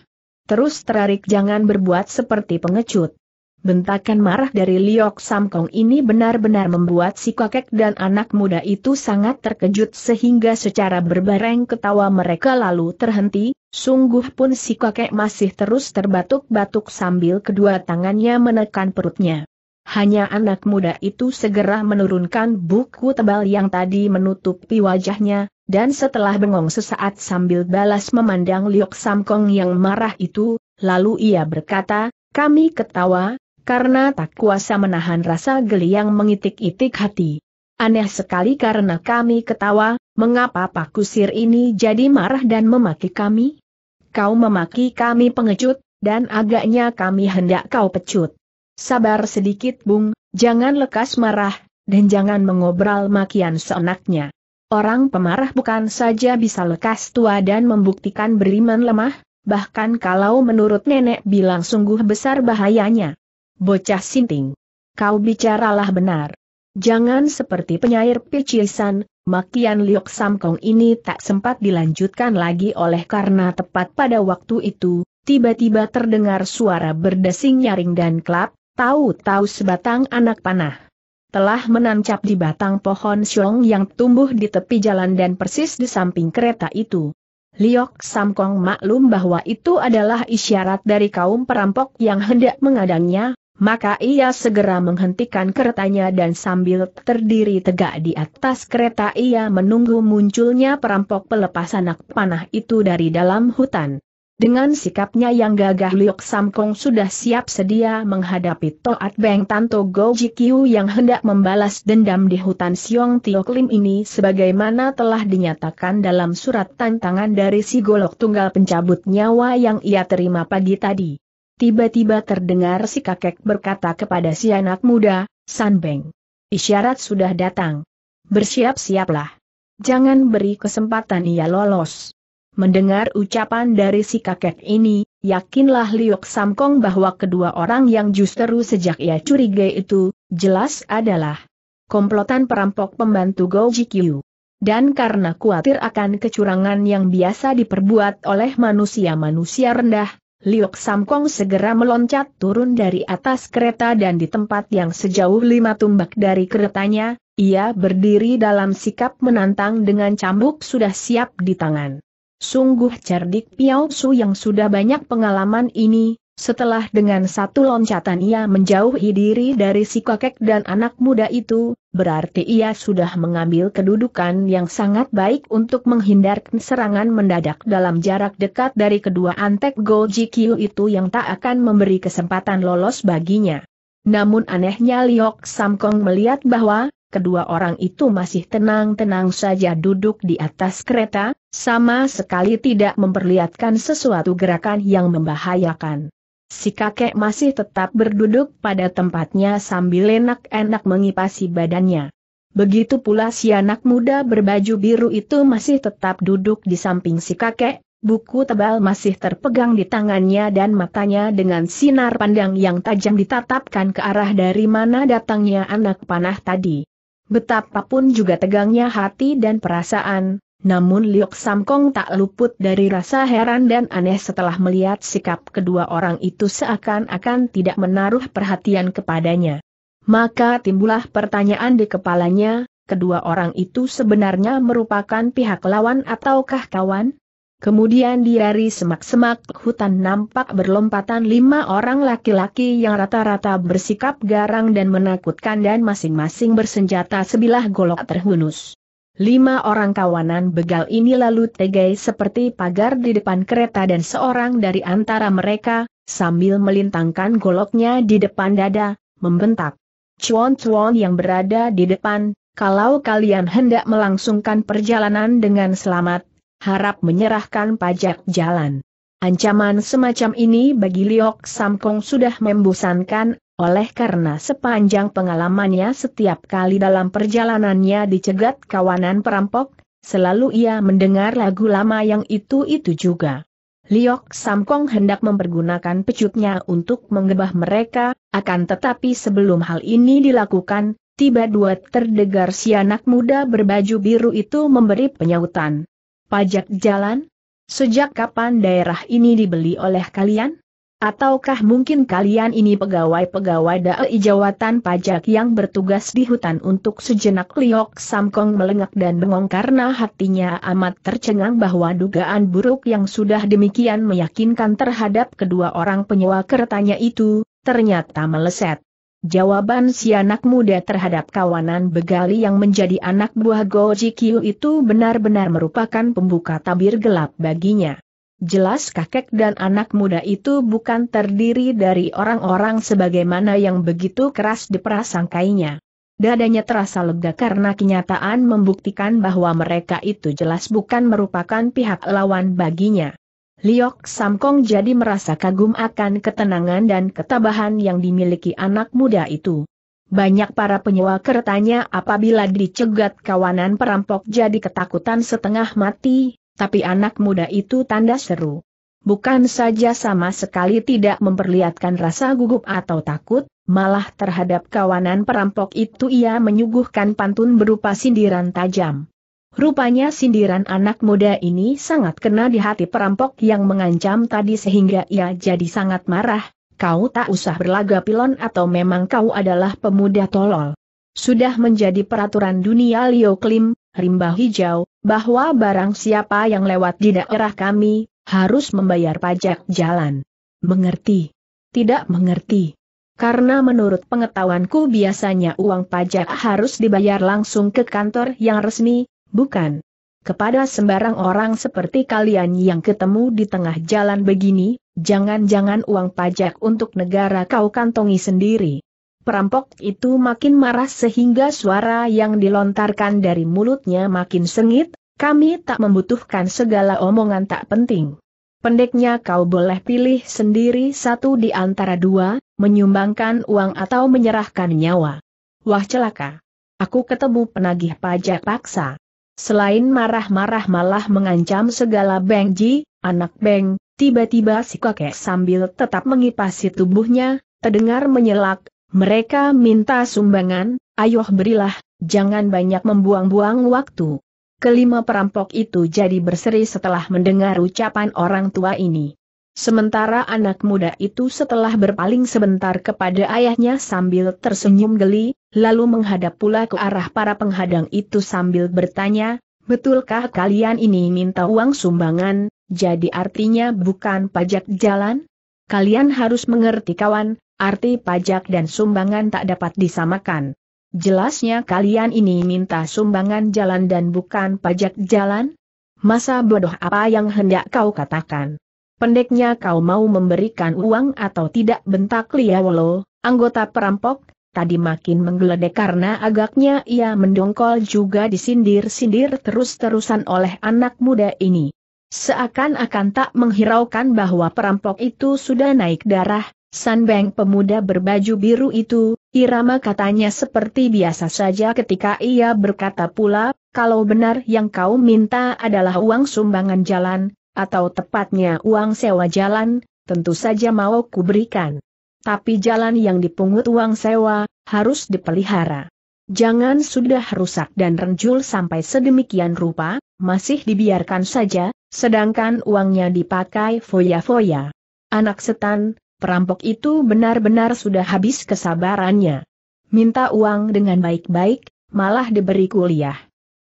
Speaker 1: Terus terarik jangan berbuat seperti pengecut. Bentakan marah dari Liok Samkong ini benar-benar membuat si kakek dan anak muda itu sangat terkejut sehingga secara berbareng ketawa mereka lalu terhenti, sungguh pun si kakek masih terus terbatuk-batuk sambil kedua tangannya menekan perutnya. Hanya anak muda itu segera menurunkan buku tebal yang tadi menutupi wajahnya, dan setelah bengong sesaat sambil balas memandang Liok Samkong yang marah itu, lalu ia berkata, kami ketawa, karena tak kuasa menahan rasa geli yang mengitik-itik hati. Aneh sekali karena kami ketawa, mengapa Pak Kusir ini jadi marah dan memaki kami? Kau memaki kami pengecut, dan agaknya kami hendak kau pecut. Sabar sedikit bung, jangan lekas marah, dan jangan mengobral makian seenaknya. Orang pemarah bukan saja bisa lekas tua dan membuktikan beriman lemah, bahkan kalau menurut nenek bilang sungguh besar bahayanya. Bocah sinting. Kau bicaralah benar. Jangan seperti penyair picisan, makian Liok Samkong ini tak sempat dilanjutkan lagi oleh karena tepat pada waktu itu, tiba-tiba terdengar suara berdesing nyaring dan klap, tahu-tahu sebatang anak panah telah menancap di batang pohon siong yang tumbuh di tepi jalan dan persis di samping kereta itu. Liok Samkong maklum bahwa itu adalah isyarat dari kaum perampok yang hendak mengadangnya, maka ia segera menghentikan keretanya dan sambil terdiri tegak di atas kereta ia menunggu munculnya perampok pelepas anak panah itu dari dalam hutan. Dengan sikapnya yang gagah Liok Samkong sudah siap sedia menghadapi Toat Beng Tanto Go yang hendak membalas dendam di hutan Siong Tiok Lim ini sebagaimana telah dinyatakan dalam surat tantangan dari si golok tunggal pencabut nyawa yang ia terima pagi tadi. Tiba-tiba terdengar si kakek berkata kepada si anak muda, San Beng. Isyarat sudah datang. Bersiap-siaplah. Jangan beri kesempatan ia lolos. Mendengar ucapan dari si kakek ini, yakinlah Liok Samkong bahwa kedua orang yang justru sejak ia curiga itu, jelas adalah komplotan perampok pembantu Gojikyu. Dan karena khawatir akan kecurangan yang biasa diperbuat oleh manusia-manusia rendah, Liok Samkong segera meloncat turun dari atas kereta dan di tempat yang sejauh lima tumbak dari keretanya, ia berdiri dalam sikap menantang dengan cambuk sudah siap di tangan. Sungguh cerdik Piao Su yang sudah banyak pengalaman ini, setelah dengan satu loncatan ia menjauhi diri dari si kakek dan anak muda itu, berarti ia sudah mengambil kedudukan yang sangat baik untuk menghindarkan serangan mendadak dalam jarak dekat dari kedua antek Go Kill itu yang tak akan memberi kesempatan lolos baginya. Namun anehnya Liok Samkong melihat bahwa, kedua orang itu masih tenang-tenang saja duduk di atas kereta, sama sekali tidak memperlihatkan sesuatu gerakan yang membahayakan. Si kakek masih tetap berduduk pada tempatnya sambil enak-enak mengipasi badannya. Begitu pula si anak muda berbaju biru itu masih tetap duduk di samping si kakek, buku tebal masih terpegang di tangannya dan matanya dengan sinar pandang yang tajam ditatapkan ke arah dari mana datangnya anak panah tadi. Betapapun juga tegangnya hati dan perasaan, namun Liok Samkong tak luput dari rasa heran dan aneh setelah melihat sikap kedua orang itu seakan-akan tidak menaruh perhatian kepadanya. Maka timbullah pertanyaan di kepalanya, kedua orang itu sebenarnya merupakan pihak lawan ataukah kawan? Kemudian di dari semak-semak hutan nampak berlompatan lima orang laki-laki yang rata-rata bersikap garang dan menakutkan dan masing-masing bersenjata sebilah golok terhunus. Lima orang kawanan begal ini lalu tegai seperti pagar di depan kereta dan seorang dari antara mereka, sambil melintangkan goloknya di depan dada, membentak. Cuan-cuan yang berada di depan, kalau kalian hendak melangsungkan perjalanan dengan selamat, harap menyerahkan pajak jalan. Ancaman semacam ini bagi Liok Samkong sudah membosankan, oleh karena sepanjang pengalamannya setiap kali dalam perjalanannya dicegat kawanan perampok, selalu ia mendengar lagu lama yang itu-itu juga. Liok Samkong hendak mempergunakan pecutnya untuk menggebah mereka, akan tetapi sebelum hal ini dilakukan, tiba dua terdengar si anak muda berbaju biru itu memberi penyautan. Pajak jalan? Sejak kapan daerah ini dibeli oleh kalian? Ataukah mungkin kalian ini pegawai-pegawai da'i jawatan pajak yang bertugas di hutan untuk sejenak Liok Samkong melengak dan bengong karena hatinya amat tercengang bahwa dugaan buruk yang sudah demikian meyakinkan terhadap kedua orang penyewa keretanya itu, ternyata meleset. Jawaban si anak muda terhadap kawanan begali yang menjadi anak buah Goji Kiu itu benar-benar merupakan pembuka tabir gelap baginya. Jelas kakek dan anak muda itu bukan terdiri dari orang-orang sebagaimana yang begitu keras diperasangkainya. Dadanya terasa lega karena kenyataan membuktikan bahwa mereka itu jelas bukan merupakan pihak lawan baginya. Liok Samkong jadi merasa kagum akan ketenangan dan ketabahan yang dimiliki anak muda itu. Banyak para penyewa keretanya apabila dicegat kawanan perampok jadi ketakutan setengah mati, tapi anak muda itu tanda seru. Bukan saja sama sekali tidak memperlihatkan rasa gugup atau takut, malah terhadap kawanan perampok itu ia menyuguhkan pantun berupa sindiran tajam. Rupanya sindiran anak muda ini sangat kena di hati perampok yang mengancam tadi sehingga ia jadi sangat marah, kau tak usah berlagak pilon atau memang kau adalah pemuda tolol. Sudah menjadi peraturan dunia Leo Klim, rimba hijau, bahwa barang siapa yang lewat di daerah kami, harus membayar pajak jalan. Mengerti? Tidak mengerti. Karena menurut pengetahuanku biasanya uang pajak harus dibayar langsung ke kantor yang resmi, Bukan. Kepada sembarang orang seperti kalian yang ketemu di tengah jalan begini, jangan-jangan uang pajak untuk negara kau kantongi sendiri. Perampok itu makin marah sehingga suara yang dilontarkan dari mulutnya makin sengit, kami tak membutuhkan segala omongan tak penting. Pendeknya kau boleh pilih sendiri satu di antara dua, menyumbangkan uang atau menyerahkan nyawa. Wah celaka. Aku ketemu penagih pajak paksa. Selain marah-marah malah mengancam segala Beng Ji, anak Beng, tiba-tiba si kakek sambil tetap mengipasi tubuhnya, terdengar menyelak, mereka minta sumbangan, ayoh berilah, jangan banyak membuang-buang waktu. Kelima perampok itu jadi berseri setelah mendengar ucapan orang tua ini. Sementara anak muda itu setelah berpaling sebentar kepada ayahnya sambil tersenyum geli, lalu menghadap pula ke arah para penghadang itu sambil bertanya, betulkah kalian ini minta uang sumbangan, jadi artinya bukan pajak jalan? Kalian harus mengerti kawan, arti pajak dan sumbangan tak dapat disamakan. Jelasnya kalian ini minta sumbangan jalan dan bukan pajak jalan? Masa bodoh apa yang hendak kau katakan? Pendeknya kau mau memberikan uang atau tidak bentak Liawolo, anggota perampok, tadi makin menggeledek karena agaknya ia mendongkol juga disindir-sindir terus-terusan oleh anak muda ini. Seakan-akan tak menghiraukan bahwa perampok itu sudah naik darah, Sanbeng pemuda berbaju biru itu, irama katanya seperti biasa saja ketika ia berkata pula, kalau benar yang kau minta adalah uang sumbangan jalan, atau tepatnya uang sewa jalan, tentu saja mau kuberikan tapi jalan yang dipungut uang sewa, harus dipelihara. Jangan sudah rusak dan renjul sampai sedemikian rupa, masih dibiarkan saja, sedangkan uangnya dipakai foya-foya. Anak setan, perampok itu benar-benar sudah habis kesabarannya. Minta uang dengan baik-baik, malah diberi kuliah.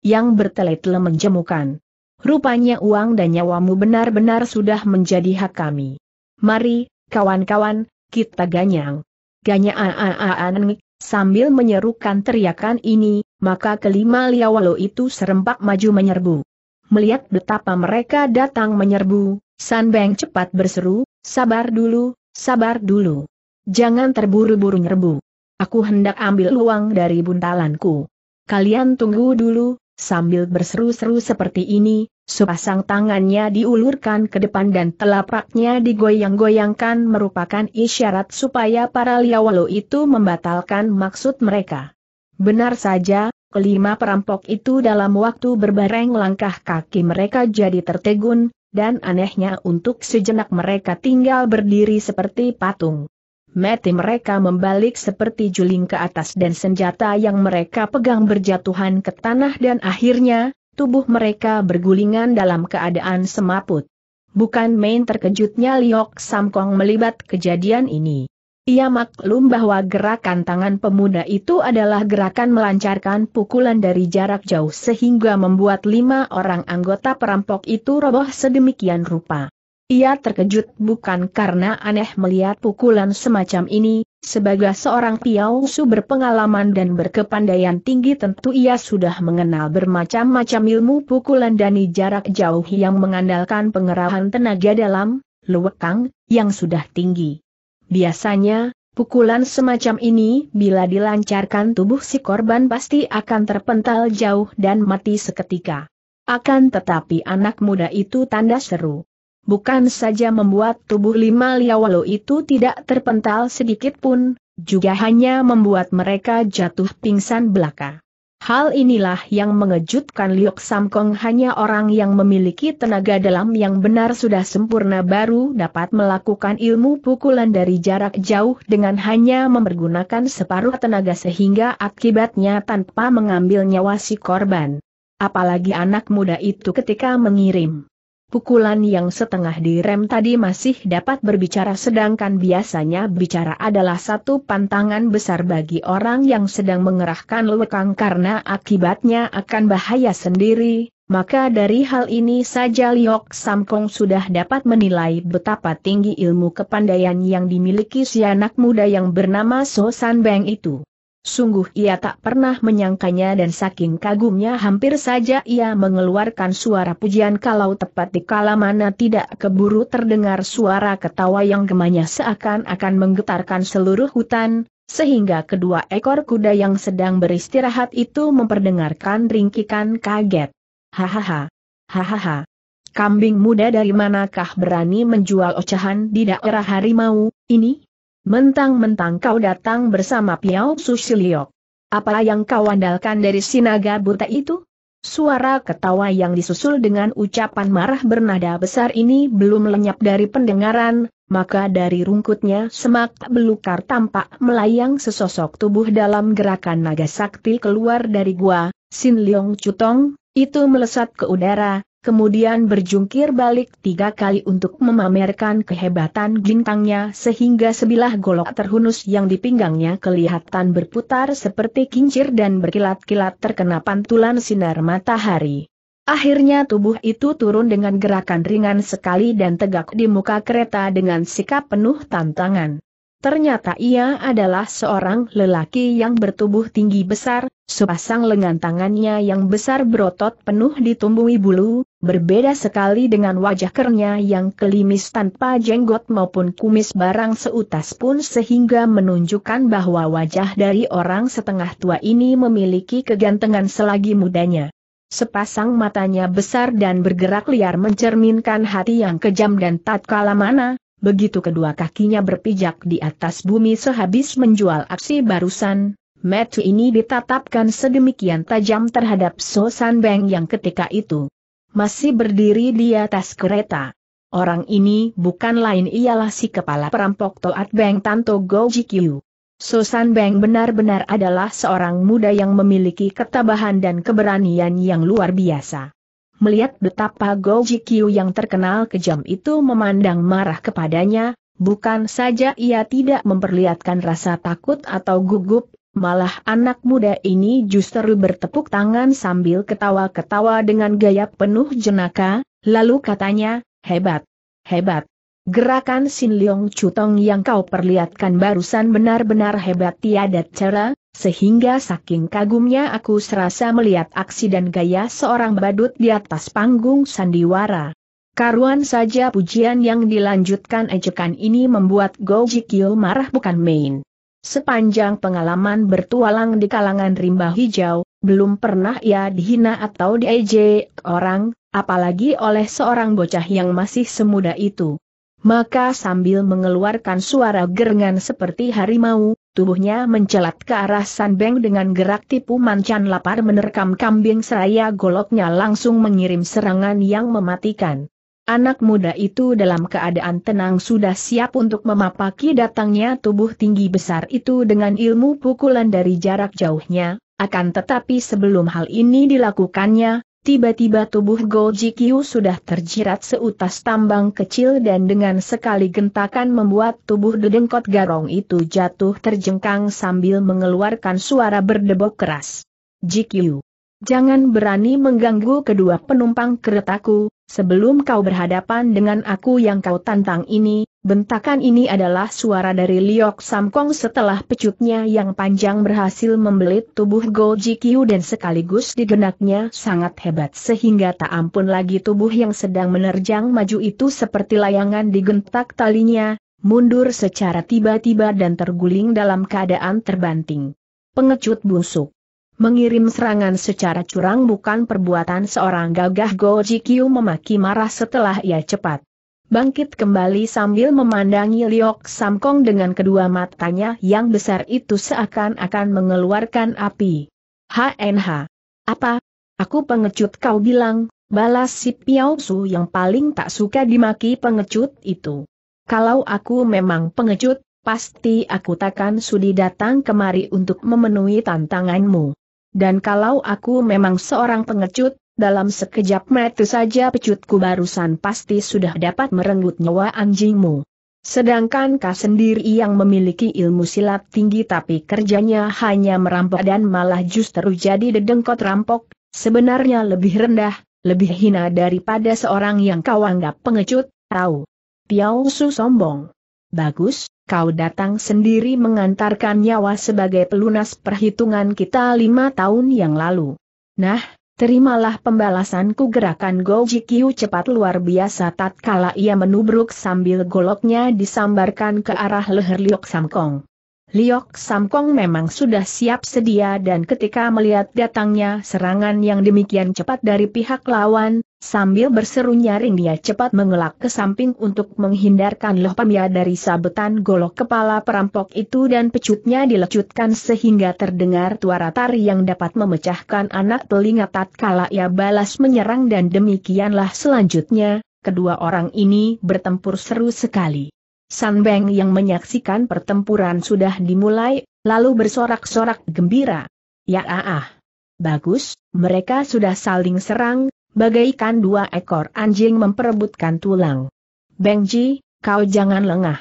Speaker 1: Yang bertele-tele menjemukan. Rupanya uang dan nyawamu benar-benar sudah menjadi hak kami. Mari, kawan-kawan, kita ganyang. Ganyang sambil menyerukan teriakan ini, maka kelima liawalo itu serempak maju menyerbu. Melihat betapa mereka datang menyerbu, San Beng cepat berseru, sabar dulu, sabar dulu. Jangan terburu-buru nyerbu. Aku hendak ambil uang dari buntalanku. Kalian tunggu dulu, sambil berseru-seru seperti ini, Sepasang tangannya diulurkan ke depan dan telapaknya digoyang-goyangkan merupakan isyarat supaya para liawalo itu membatalkan maksud mereka. Benar saja, kelima perampok itu dalam waktu berbareng langkah kaki mereka jadi tertegun, dan anehnya untuk sejenak mereka tinggal berdiri seperti patung. Mati mereka membalik seperti juling ke atas dan senjata yang mereka pegang berjatuhan ke tanah dan akhirnya, tubuh mereka bergulingan dalam keadaan semaput. Bukan main terkejutnya Liok Samkong melibat kejadian ini. Ia maklum bahwa gerakan tangan pemuda itu adalah gerakan melancarkan pukulan dari jarak jauh sehingga membuat lima orang anggota perampok itu roboh sedemikian rupa. Ia terkejut bukan karena aneh melihat pukulan semacam ini, sebagai seorang Su berpengalaman dan berkepandaian tinggi tentu ia sudah mengenal bermacam-macam ilmu pukulan dan jarak jauh yang mengandalkan pengerahan tenaga dalam, luwekang, yang sudah tinggi. Biasanya, pukulan semacam ini bila dilancarkan tubuh si korban pasti akan terpental jauh dan mati seketika. Akan tetapi anak muda itu tanda seru bukan saja membuat tubuh lima liawalo itu tidak terpental sedikit pun, juga hanya membuat mereka jatuh pingsan belaka. Hal inilah yang mengejutkan Liuk Samkong hanya orang yang memiliki tenaga dalam yang benar sudah sempurna baru dapat melakukan ilmu pukulan dari jarak jauh dengan hanya mempergunakan separuh tenaga sehingga akibatnya tanpa mengambil nyawa si korban. Apalagi anak muda itu ketika mengirim Pukulan yang setengah direm tadi masih dapat berbicara sedangkan biasanya bicara adalah satu pantangan besar bagi orang yang sedang mengerahkan lekang karena akibatnya akan bahaya sendiri, maka dari hal ini saja Liok Samkong sudah dapat menilai betapa tinggi ilmu kepandaian yang dimiliki si anak muda yang bernama So San Beng itu. Sungguh ia tak pernah menyangkanya dan saking kagumnya hampir saja ia mengeluarkan suara pujian kalau tepat di kala mana tidak keburu terdengar suara ketawa yang gemanya seakan-akan menggetarkan seluruh hutan, sehingga kedua ekor kuda yang sedang beristirahat itu memperdengarkan ringkikan kaget. Hahaha. Hahaha. Kambing muda dari manakah berani menjual ocehan di daerah harimau, ini? Mentang-mentang kau datang bersama Piao Susiliok. Apa yang kau andalkan dari sinaga buta itu? Suara ketawa yang disusul dengan ucapan marah bernada besar ini belum lenyap dari pendengaran, maka dari rungkutnya semak belukar tampak melayang sesosok tubuh dalam gerakan naga sakti keluar dari gua, Sin Leong Cutong, itu melesat ke udara, kemudian berjungkir balik tiga kali untuk memamerkan kehebatan gintangnya sehingga sebilah golok terhunus yang di pinggangnya kelihatan berputar seperti kincir dan berkilat-kilat terkena pantulan sinar matahari. Akhirnya tubuh itu turun dengan gerakan ringan sekali dan tegak di muka kereta dengan sikap penuh tantangan. Ternyata ia adalah seorang lelaki yang bertubuh tinggi besar, sepasang lengan tangannya yang besar berotot penuh ditumbuhi bulu, berbeda sekali dengan wajah kernya yang kelimis tanpa jenggot maupun kumis barang seutas pun sehingga menunjukkan bahwa wajah dari orang setengah tua ini memiliki kegantengan selagi mudanya. Sepasang matanya besar dan bergerak liar mencerminkan hati yang kejam dan tatkala mana, begitu kedua kakinya berpijak di atas bumi sehabis menjual aksi barusan, Metu ini ditatapkan sedemikian tajam terhadap So San Beng yang ketika itu masih berdiri di atas kereta. Orang ini bukan lain ialah si kepala perampok Toat Beng Tanto Go Jikyu. Susan Beng benar-benar adalah seorang muda yang memiliki ketabahan dan keberanian yang luar biasa. Melihat betapa Go yang terkenal kejam itu memandang marah kepadanya, bukan saja ia tidak memperlihatkan rasa takut atau gugup, Malah anak muda ini justru bertepuk tangan sambil ketawa-ketawa dengan gaya penuh jenaka, lalu katanya, hebat, hebat. Gerakan Sin Leong Chutong yang kau perlihatkan barusan benar-benar hebat tiada cara, sehingga saking kagumnya aku serasa melihat aksi dan gaya seorang badut di atas panggung sandiwara. Karuan saja pujian yang dilanjutkan ejekan ini membuat Go Jikyo marah bukan main. Sepanjang pengalaman bertualang di kalangan rimba hijau, belum pernah ia dihina atau diejek orang, apalagi oleh seorang bocah yang masih semuda itu. Maka sambil mengeluarkan suara gerengan seperti harimau, tubuhnya mencelat ke arah Sanbeng dengan gerak tipu mancan lapar menerkam kambing seraya goloknya langsung mengirim serangan yang mematikan. Anak muda itu dalam keadaan tenang sudah siap untuk memapaki datangnya tubuh tinggi besar itu dengan ilmu pukulan dari jarak jauhnya, akan tetapi sebelum hal ini dilakukannya, tiba-tiba tubuh Goji Kyu sudah terjerat seutas tambang kecil dan dengan sekali gentakan membuat tubuh dedengkot garong itu jatuh terjengkang sambil mengeluarkan suara berdebok keras. Jikyu, jangan berani mengganggu kedua penumpang keretaku, Sebelum kau berhadapan dengan aku yang kau tantang ini, bentakan ini adalah suara dari Liok Samkong setelah pecutnya yang panjang berhasil membelit tubuh Go Jikyu dan sekaligus digenaknya sangat hebat sehingga tak ampun lagi tubuh yang sedang menerjang maju itu seperti layangan digentak talinya, mundur secara tiba-tiba dan terguling dalam keadaan terbanting. Pengecut busuk. Mengirim serangan secara curang bukan perbuatan seorang gagah Go Jikyu memaki marah setelah ia cepat. Bangkit kembali sambil memandangi Liok Samkong dengan kedua matanya yang besar itu seakan-akan mengeluarkan api. HNH. Apa? Aku pengecut kau bilang, balas si Piao Su yang paling tak suka dimaki pengecut itu. Kalau aku memang pengecut, pasti aku takkan sudi datang kemari untuk memenuhi tantanganmu. Dan kalau aku memang seorang pengecut, dalam sekejap mata saja pecutku barusan pasti sudah dapat merenggut nyawa anjingmu. Sedangkan kau sendiri yang memiliki ilmu silat tinggi tapi kerjanya hanya merampok dan malah justru jadi dedengkot rampok, sebenarnya lebih rendah, lebih hina daripada seorang yang kau anggap pengecut, tahu. Piausu sombong. Bagus, kau datang sendiri mengantarkan nyawa sebagai pelunas perhitungan kita lima tahun yang lalu. Nah, terimalah pembalasanku gerakan Goji Kyu cepat luar biasa tatkala ia menubruk sambil goloknya disambarkan ke arah leher Liok Samkong. Liok Samkong memang sudah siap sedia dan ketika melihat datangnya serangan yang demikian cepat dari pihak lawan, Sambil berseru nyaring dia cepat mengelak ke samping untuk menghindarkan Loh Pemia ya dari sabetan golok kepala perampok itu dan pecutnya dilecutkan sehingga terdengar suara tari yang dapat memecahkan anak telinga tatkala ia balas menyerang dan demikianlah selanjutnya, kedua orang ini bertempur seru sekali. San Beng yang menyaksikan pertempuran sudah dimulai, lalu bersorak-sorak gembira. Ya ah ah. Bagus, mereka sudah saling serang, bagaikan dua ekor anjing memperebutkan tulang. Bengji, kau jangan lengah.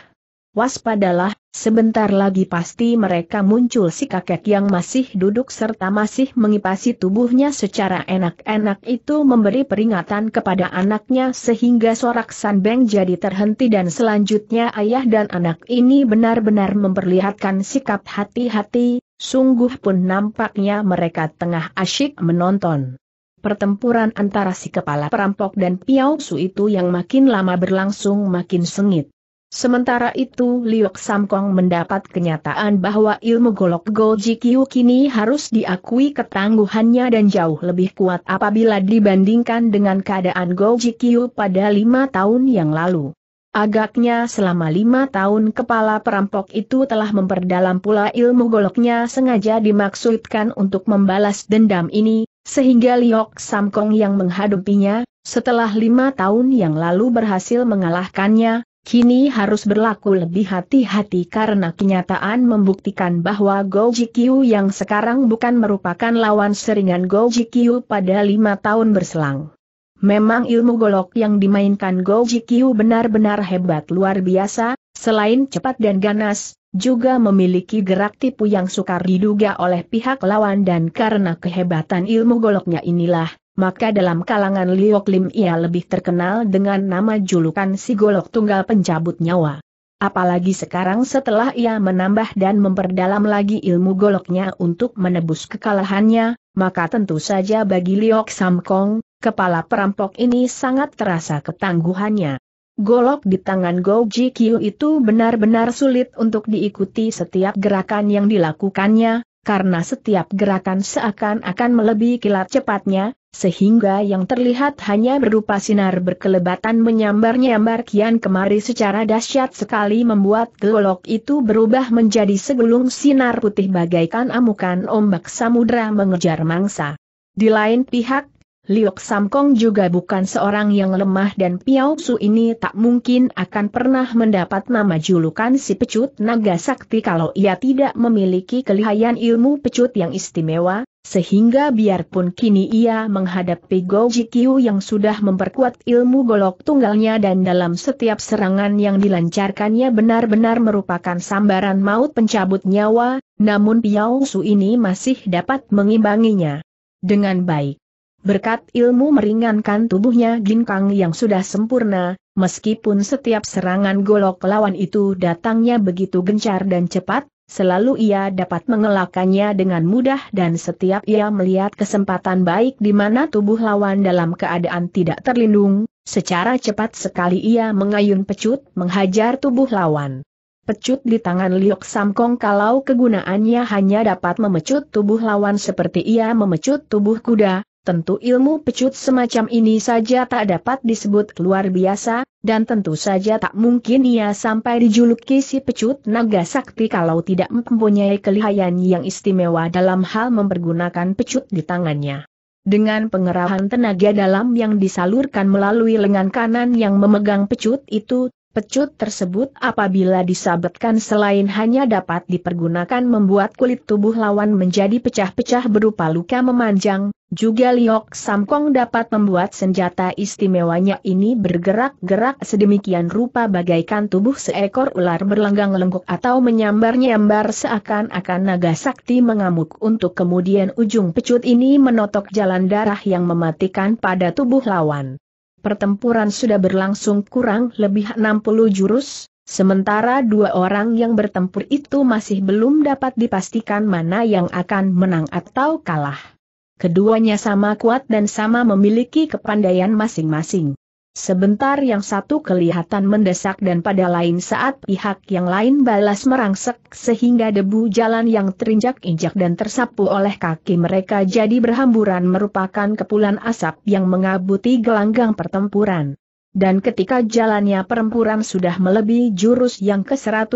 Speaker 1: Waspadalah, sebentar lagi pasti mereka muncul si kakek yang masih duduk serta masih mengipasi tubuhnya secara enak-enak itu memberi peringatan kepada anaknya sehingga sorak Sanbeng jadi terhenti dan selanjutnya ayah dan anak ini benar-benar memperlihatkan sikap hati-hati, sungguh pun nampaknya mereka tengah asyik menonton pertempuran antara si kepala perampok dan Piao Su itu yang makin lama berlangsung makin sengit. Sementara itu Liok Samkong mendapat kenyataan bahwa ilmu golok Goji Kyu kini harus diakui ketangguhannya dan jauh lebih kuat apabila dibandingkan dengan keadaan Goji Kyu pada lima tahun yang lalu. Agaknya selama lima tahun kepala perampok itu telah memperdalam pula ilmu goloknya sengaja dimaksudkan untuk membalas dendam ini, sehingga Liok Samkong yang menghadapinya, setelah lima tahun yang lalu berhasil mengalahkannya, kini harus berlaku lebih hati-hati karena kenyataan membuktikan bahwa Go yang sekarang bukan merupakan lawan seringan Go pada lima tahun berselang. Memang ilmu golok yang dimainkan Go benar-benar hebat luar biasa, selain cepat dan ganas, juga memiliki gerak tipu yang sukar diduga oleh pihak lawan dan karena kehebatan ilmu goloknya inilah, maka dalam kalangan Liok Lim ia lebih terkenal dengan nama julukan si golok tunggal pencabut nyawa. Apalagi sekarang setelah ia menambah dan memperdalam lagi ilmu goloknya untuk menebus kekalahannya, maka tentu saja bagi Liok Samkong, kepala perampok ini sangat terasa ketangguhannya. Golok di tangan Goji Ji Kyu itu benar-benar sulit untuk diikuti setiap gerakan yang dilakukannya, karena setiap gerakan seakan-akan melebihi kilat cepatnya, sehingga yang terlihat hanya berupa sinar berkelebatan menyambar-nyambar kian kemari secara dahsyat sekali membuat golok itu berubah menjadi segulung sinar putih bagaikan amukan ombak samudra mengejar mangsa. Di lain pihak, Liok Samkong juga bukan seorang yang lemah dan Piao Su ini tak mungkin akan pernah mendapat nama julukan si pecut naga sakti kalau ia tidak memiliki kelihayan ilmu pecut yang istimewa, sehingga biarpun kini ia menghadapi Go Jikyu yang sudah memperkuat ilmu golok tunggalnya dan dalam setiap serangan yang dilancarkannya benar-benar merupakan sambaran maut pencabut nyawa, namun Piao Su ini masih dapat mengimbanginya dengan baik. Berkat ilmu meringankan tubuhnya Ginkang yang sudah sempurna, meskipun setiap serangan golok lawan itu datangnya begitu gencar dan cepat, selalu ia dapat mengelakannya dengan mudah dan setiap ia melihat kesempatan baik di mana tubuh lawan dalam keadaan tidak terlindung, secara cepat sekali ia mengayun pecut menghajar tubuh lawan. Pecut di tangan Liok Samkong kalau kegunaannya hanya dapat memecut tubuh lawan seperti ia memecut tubuh kuda, tentu ilmu pecut semacam ini saja tak dapat disebut luar biasa, dan tentu saja tak mungkin ia sampai dijuluki si pecut naga sakti kalau tidak mempunyai kelihayan yang istimewa dalam hal mempergunakan pecut di tangannya. Dengan pengerahan tenaga dalam yang disalurkan melalui lengan kanan yang memegang pecut itu, Pecut tersebut apabila disabetkan selain hanya dapat dipergunakan membuat kulit tubuh lawan menjadi pecah-pecah berupa luka memanjang, juga Liok Samkong dapat membuat senjata istimewanya ini bergerak-gerak sedemikian rupa bagaikan tubuh seekor ular berlenggang lengkuk atau menyambar-nyambar seakan-akan naga sakti mengamuk untuk kemudian ujung pecut ini menotok jalan darah yang mematikan pada tubuh lawan pertempuran sudah berlangsung kurang lebih 60 jurus, sementara dua orang yang bertempur itu masih belum dapat dipastikan mana yang akan menang atau kalah. Keduanya sama kuat dan sama memiliki kepandaian masing-masing. Sebentar yang satu kelihatan mendesak dan pada lain saat pihak yang lain balas merangsek sehingga debu jalan yang terinjak-injak dan tersapu oleh kaki mereka jadi berhamburan merupakan kepulan asap yang mengabuti gelanggang pertempuran. Dan ketika jalannya perempuran sudah melebihi jurus yang ke-100,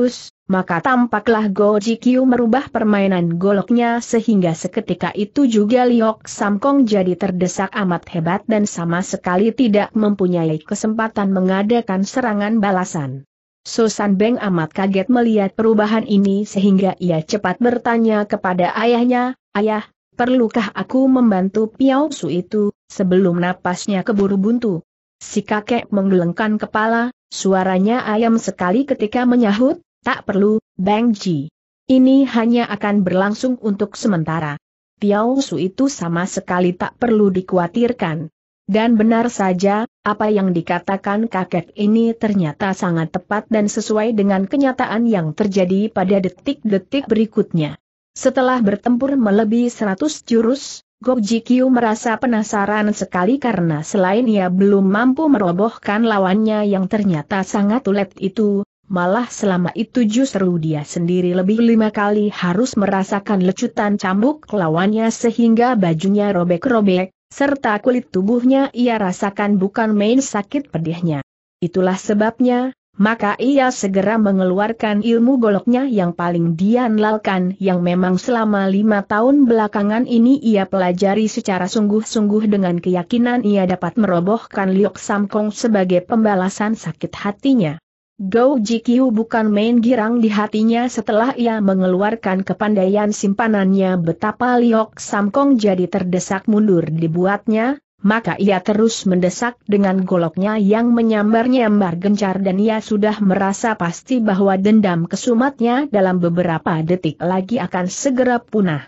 Speaker 1: maka tampaklah Go Jikyu merubah permainan goloknya sehingga seketika itu juga Liok Samkong jadi terdesak amat hebat dan sama sekali tidak mempunyai kesempatan mengadakan serangan balasan. Susan Beng amat kaget melihat perubahan ini sehingga ia cepat bertanya kepada ayahnya, Ayah, perlukah aku membantu Piao Su itu, sebelum napasnya keburu buntu? Si kakek menggelengkan kepala, suaranya ayam sekali ketika menyahut, tak perlu, Bang Ji. Ini hanya akan berlangsung untuk sementara. Tiao Su itu sama sekali tak perlu dikhawatirkan. Dan benar saja, apa yang dikatakan kakek ini ternyata sangat tepat dan sesuai dengan kenyataan yang terjadi pada detik-detik berikutnya. Setelah bertempur melebihi 100 jurus, Gojikyu merasa penasaran sekali karena selain ia belum mampu merobohkan lawannya yang ternyata sangat ulet itu, malah selama itu justru dia sendiri lebih lima kali harus merasakan lecutan cambuk lawannya sehingga bajunya robek-robek, serta kulit tubuhnya ia rasakan bukan main sakit pedihnya. Itulah sebabnya, maka ia segera mengeluarkan ilmu goloknya yang paling dia nalkan yang memang selama lima tahun belakangan ini ia pelajari secara sungguh-sungguh dengan keyakinan ia dapat merobohkan Liok Samkong sebagai pembalasan sakit hatinya. Gou Jikyu bukan main girang di hatinya setelah ia mengeluarkan kepandaian simpanannya betapa Liok Samkong jadi terdesak mundur dibuatnya, maka ia terus mendesak dengan goloknya yang menyambar-nyambar gencar dan ia sudah merasa pasti bahwa dendam kesumatnya dalam beberapa detik lagi akan segera punah.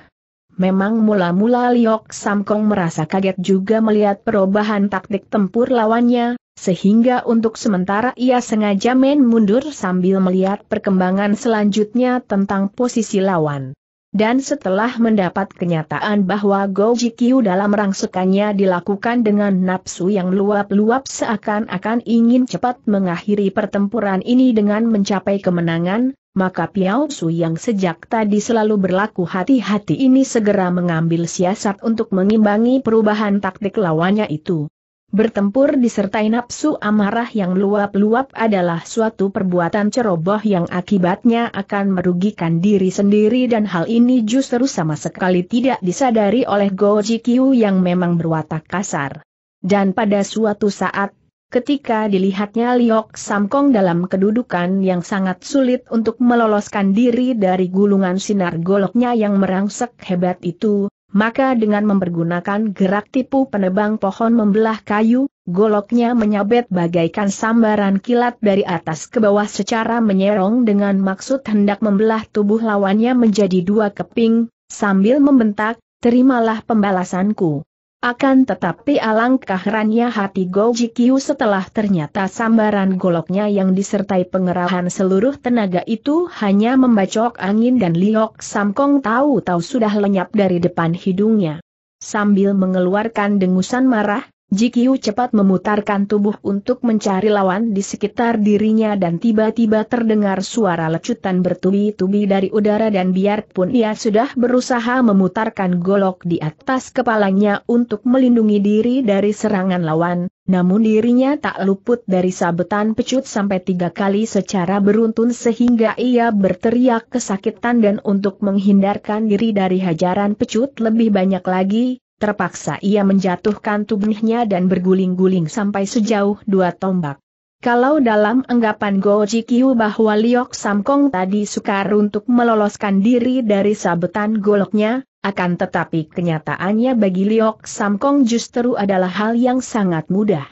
Speaker 1: Memang mula-mula Liok Samkong merasa kaget juga melihat perubahan taktik tempur lawannya, sehingga untuk sementara ia sengaja main mundur sambil melihat perkembangan selanjutnya tentang posisi lawan. Dan setelah mendapat kenyataan bahwa Goji dalam rangsukannya dilakukan dengan nafsu yang luap-luap seakan-akan ingin cepat mengakhiri pertempuran ini dengan mencapai kemenangan, maka Piao Su yang sejak tadi selalu berlaku hati-hati ini segera mengambil siasat untuk mengimbangi perubahan taktik lawannya itu. Bertempur disertai nafsu amarah yang luap-luap adalah suatu perbuatan ceroboh yang akibatnya akan merugikan diri sendiri dan hal ini justru sama sekali tidak disadari oleh Gojikyu yang memang berwatak kasar. Dan pada suatu saat, ketika dilihatnya Liok Samkong dalam kedudukan yang sangat sulit untuk meloloskan diri dari gulungan sinar goloknya yang merangsek hebat itu, maka dengan mempergunakan gerak tipu penebang pohon membelah kayu, goloknya menyabet bagaikan sambaran kilat dari atas ke bawah secara menyerong dengan maksud hendak membelah tubuh lawannya menjadi dua keping, sambil membentak, terimalah pembalasanku. Akan tetapi alangkah herannya hati Goji Kyu setelah ternyata sambaran goloknya yang disertai pengerahan seluruh tenaga itu hanya membacok angin dan Liok Samkong tahu-tahu sudah lenyap dari depan hidungnya. Sambil mengeluarkan dengusan marah, Jikiu cepat memutarkan tubuh untuk mencari lawan di sekitar dirinya dan tiba-tiba terdengar suara lecutan bertubi-tubi dari udara dan biarpun ia sudah berusaha memutarkan golok di atas kepalanya untuk melindungi diri dari serangan lawan, namun dirinya tak luput dari sabetan pecut sampai tiga kali secara beruntun sehingga ia berteriak kesakitan dan untuk menghindarkan diri dari hajaran pecut lebih banyak lagi, terpaksa ia menjatuhkan tubuhnya dan berguling-guling sampai sejauh dua tombak. Kalau dalam anggapan Go Jikyu bahwa Liok Samkong tadi sukar untuk meloloskan diri dari sabetan goloknya, akan tetapi kenyataannya bagi Liok Samkong justru adalah hal yang sangat mudah.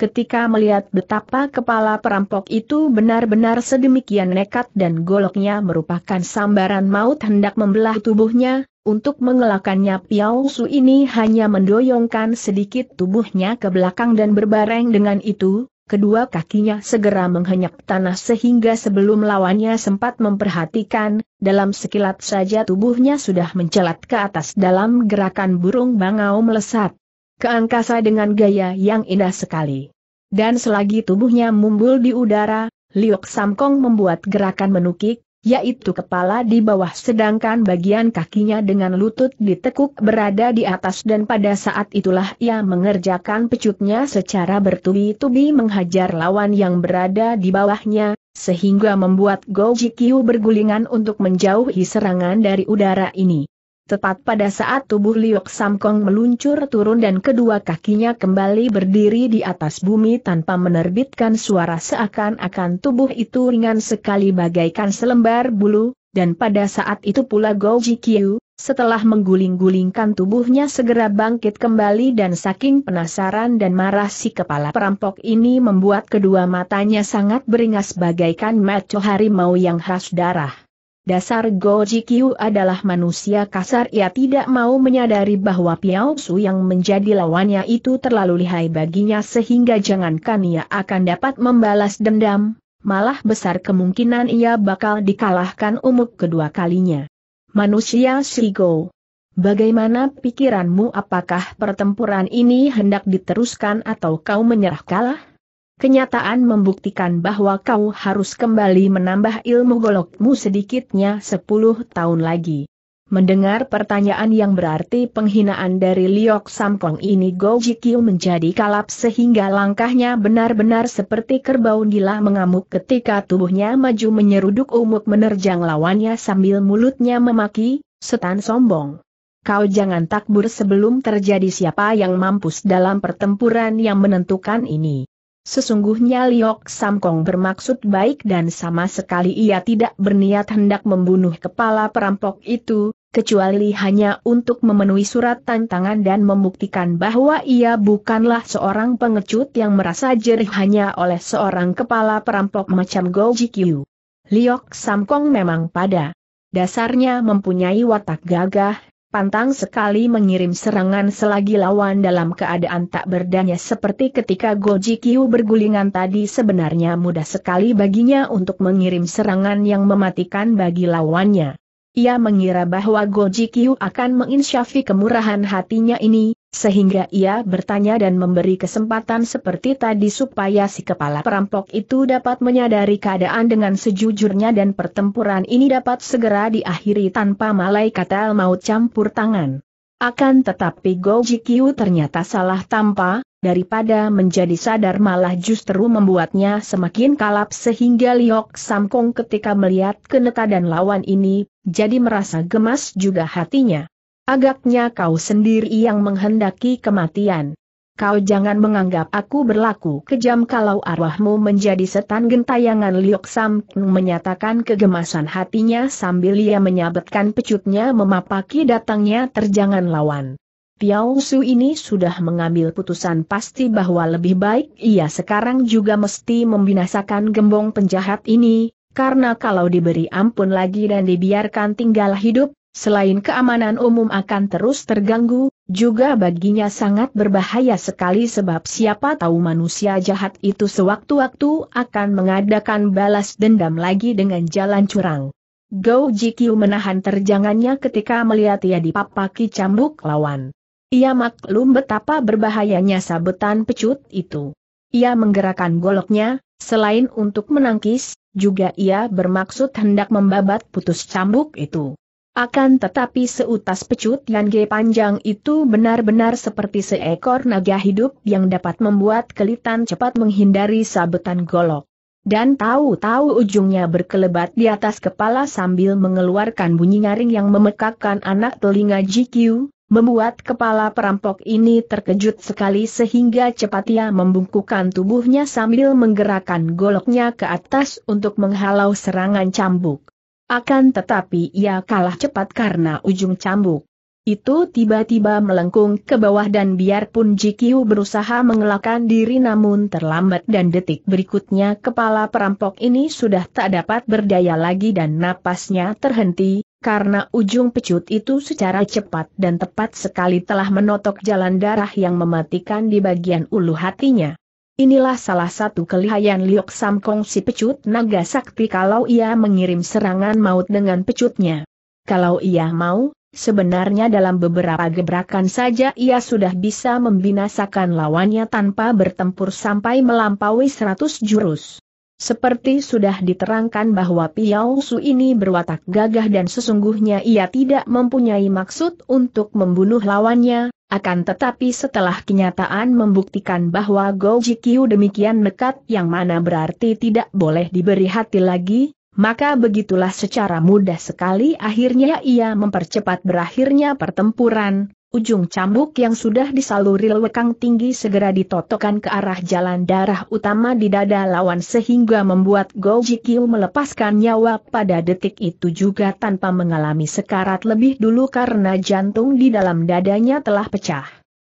Speaker 1: Ketika melihat betapa kepala perampok itu benar-benar sedemikian nekat dan goloknya merupakan sambaran maut hendak membelah tubuhnya, untuk mengelakannya Piao Su ini hanya mendoyongkan sedikit tubuhnya ke belakang dan berbareng dengan itu, kedua kakinya segera menghenyak tanah sehingga sebelum lawannya sempat memperhatikan, dalam sekilat saja tubuhnya sudah mencelat ke atas dalam gerakan burung bangau melesat ke angkasa dengan gaya yang indah sekali. Dan selagi tubuhnya mumbul di udara, Liok Samkong membuat gerakan menukik, yaitu kepala di bawah sedangkan bagian kakinya dengan lutut ditekuk berada di atas dan pada saat itulah ia mengerjakan pecutnya secara bertubi-tubi menghajar lawan yang berada di bawahnya, sehingga membuat Go Jikyu bergulingan untuk menjauhi serangan dari udara ini. Tepat pada saat tubuh Liok Samkong meluncur turun dan kedua kakinya kembali berdiri di atas bumi tanpa menerbitkan suara seakan-akan tubuh itu ringan sekali bagaikan selembar bulu, dan pada saat itu pula Go Jikyu, setelah mengguling-gulingkan tubuhnya segera bangkit kembali dan saking penasaran dan marah si kepala perampok ini membuat kedua matanya sangat beringas bagaikan mata harimau yang khas darah. Dasar Goji Kyu adalah manusia kasar ia tidak mau menyadari bahwa Piao Su yang menjadi lawannya itu terlalu lihai baginya sehingga jangankan ia akan dapat membalas dendam, malah besar kemungkinan ia bakal dikalahkan umuk kedua kalinya. Manusia Shigo Bagaimana pikiranmu apakah pertempuran ini hendak diteruskan atau kau menyerah kalah? Kenyataan membuktikan bahwa kau harus kembali menambah ilmu golokmu sedikitnya 10 tahun lagi. Mendengar pertanyaan yang berarti penghinaan dari Liok Samkong ini Go Jikyu menjadi kalap sehingga langkahnya benar-benar seperti kerbau gila mengamuk ketika tubuhnya maju menyeruduk umuk menerjang lawannya sambil mulutnya memaki, setan sombong. Kau jangan takbur sebelum terjadi siapa yang mampus dalam pertempuran yang menentukan ini. Sesungguhnya Liok Samkong bermaksud baik dan sama sekali ia tidak berniat hendak membunuh kepala perampok itu, kecuali hanya untuk memenuhi surat tantangan dan membuktikan bahwa ia bukanlah seorang pengecut yang merasa jerih hanya oleh seorang kepala perampok macam Go Jikyu. Liok Samkong memang pada dasarnya mempunyai watak gagah, pantang sekali mengirim serangan selagi lawan dalam keadaan tak berdaya seperti ketika Goji Kyu bergulingan tadi sebenarnya mudah sekali baginya untuk mengirim serangan yang mematikan bagi lawannya. Ia mengira bahwa Goji Kyu akan menginsyafi kemurahan hatinya ini, sehingga ia bertanya dan memberi kesempatan seperti tadi supaya si kepala perampok itu dapat menyadari keadaan dengan sejujurnya dan pertempuran ini dapat segera diakhiri tanpa malaikat maut campur tangan. Akan tetapi Go Jikyu ternyata salah tanpa, daripada menjadi sadar malah justru membuatnya semakin kalap sehingga Liok Samkong ketika melihat keneka lawan ini, jadi merasa gemas juga hatinya. Agaknya kau sendiri yang menghendaki kematian. Kau jangan menganggap aku berlaku kejam kalau arwahmu menjadi setan gentayangan Liok Sam menyatakan kegemasan hatinya sambil ia menyabetkan pecutnya memapaki datangnya terjangan lawan. Piao Su ini sudah mengambil putusan pasti bahwa lebih baik ia sekarang juga mesti membinasakan gembong penjahat ini, karena kalau diberi ampun lagi dan dibiarkan tinggal hidup, Selain keamanan umum akan terus terganggu, juga baginya sangat berbahaya sekali sebab siapa tahu manusia jahat itu sewaktu-waktu akan mengadakan balas dendam lagi dengan jalan curang. Gou Jikyu menahan terjangannya ketika melihat ia dipapaki cambuk lawan. Ia maklum betapa berbahayanya sabetan pecut itu. Ia menggerakkan goloknya, selain untuk menangkis, juga ia bermaksud hendak membabat putus cambuk itu. Akan tetapi seutas pecut yang Ge panjang itu benar-benar seperti seekor naga hidup yang dapat membuat kelitan cepat menghindari sabetan golok. Dan tahu-tahu ujungnya berkelebat di atas kepala sambil mengeluarkan bunyi nyaring yang memekakkan anak telinga GQ, membuat kepala perampok ini terkejut sekali sehingga cepat ia membungkukkan tubuhnya sambil menggerakkan goloknya ke atas untuk menghalau serangan cambuk. Akan tetapi ia kalah cepat karena ujung cambuk. Itu tiba-tiba melengkung ke bawah dan biarpun Jikiu berusaha mengelakkan diri namun terlambat dan detik berikutnya kepala perampok ini sudah tak dapat berdaya lagi dan napasnya terhenti, karena ujung pecut itu secara cepat dan tepat sekali telah menotok jalan darah yang mematikan di bagian ulu hatinya. Inilah salah satu kelihayan Liok Samkong si pecut naga sakti kalau ia mengirim serangan maut dengan pecutnya. Kalau ia mau, sebenarnya dalam beberapa gebrakan saja ia sudah bisa membinasakan lawannya tanpa bertempur sampai melampaui seratus jurus. Seperti sudah diterangkan bahwa Piao Su ini berwatak gagah dan sesungguhnya ia tidak mempunyai maksud untuk membunuh lawannya, akan tetapi setelah kenyataan membuktikan bahwa Go Jikyu demikian nekat yang mana berarti tidak boleh diberi hati lagi, maka begitulah secara mudah sekali akhirnya ia mempercepat berakhirnya pertempuran, Ujung cambuk yang sudah disaluri lewekang tinggi segera ditotokkan ke arah jalan darah utama di dada lawan sehingga membuat Go Jikyu melepaskan nyawa pada detik itu juga tanpa mengalami sekarat lebih dulu karena jantung di dalam dadanya telah pecah.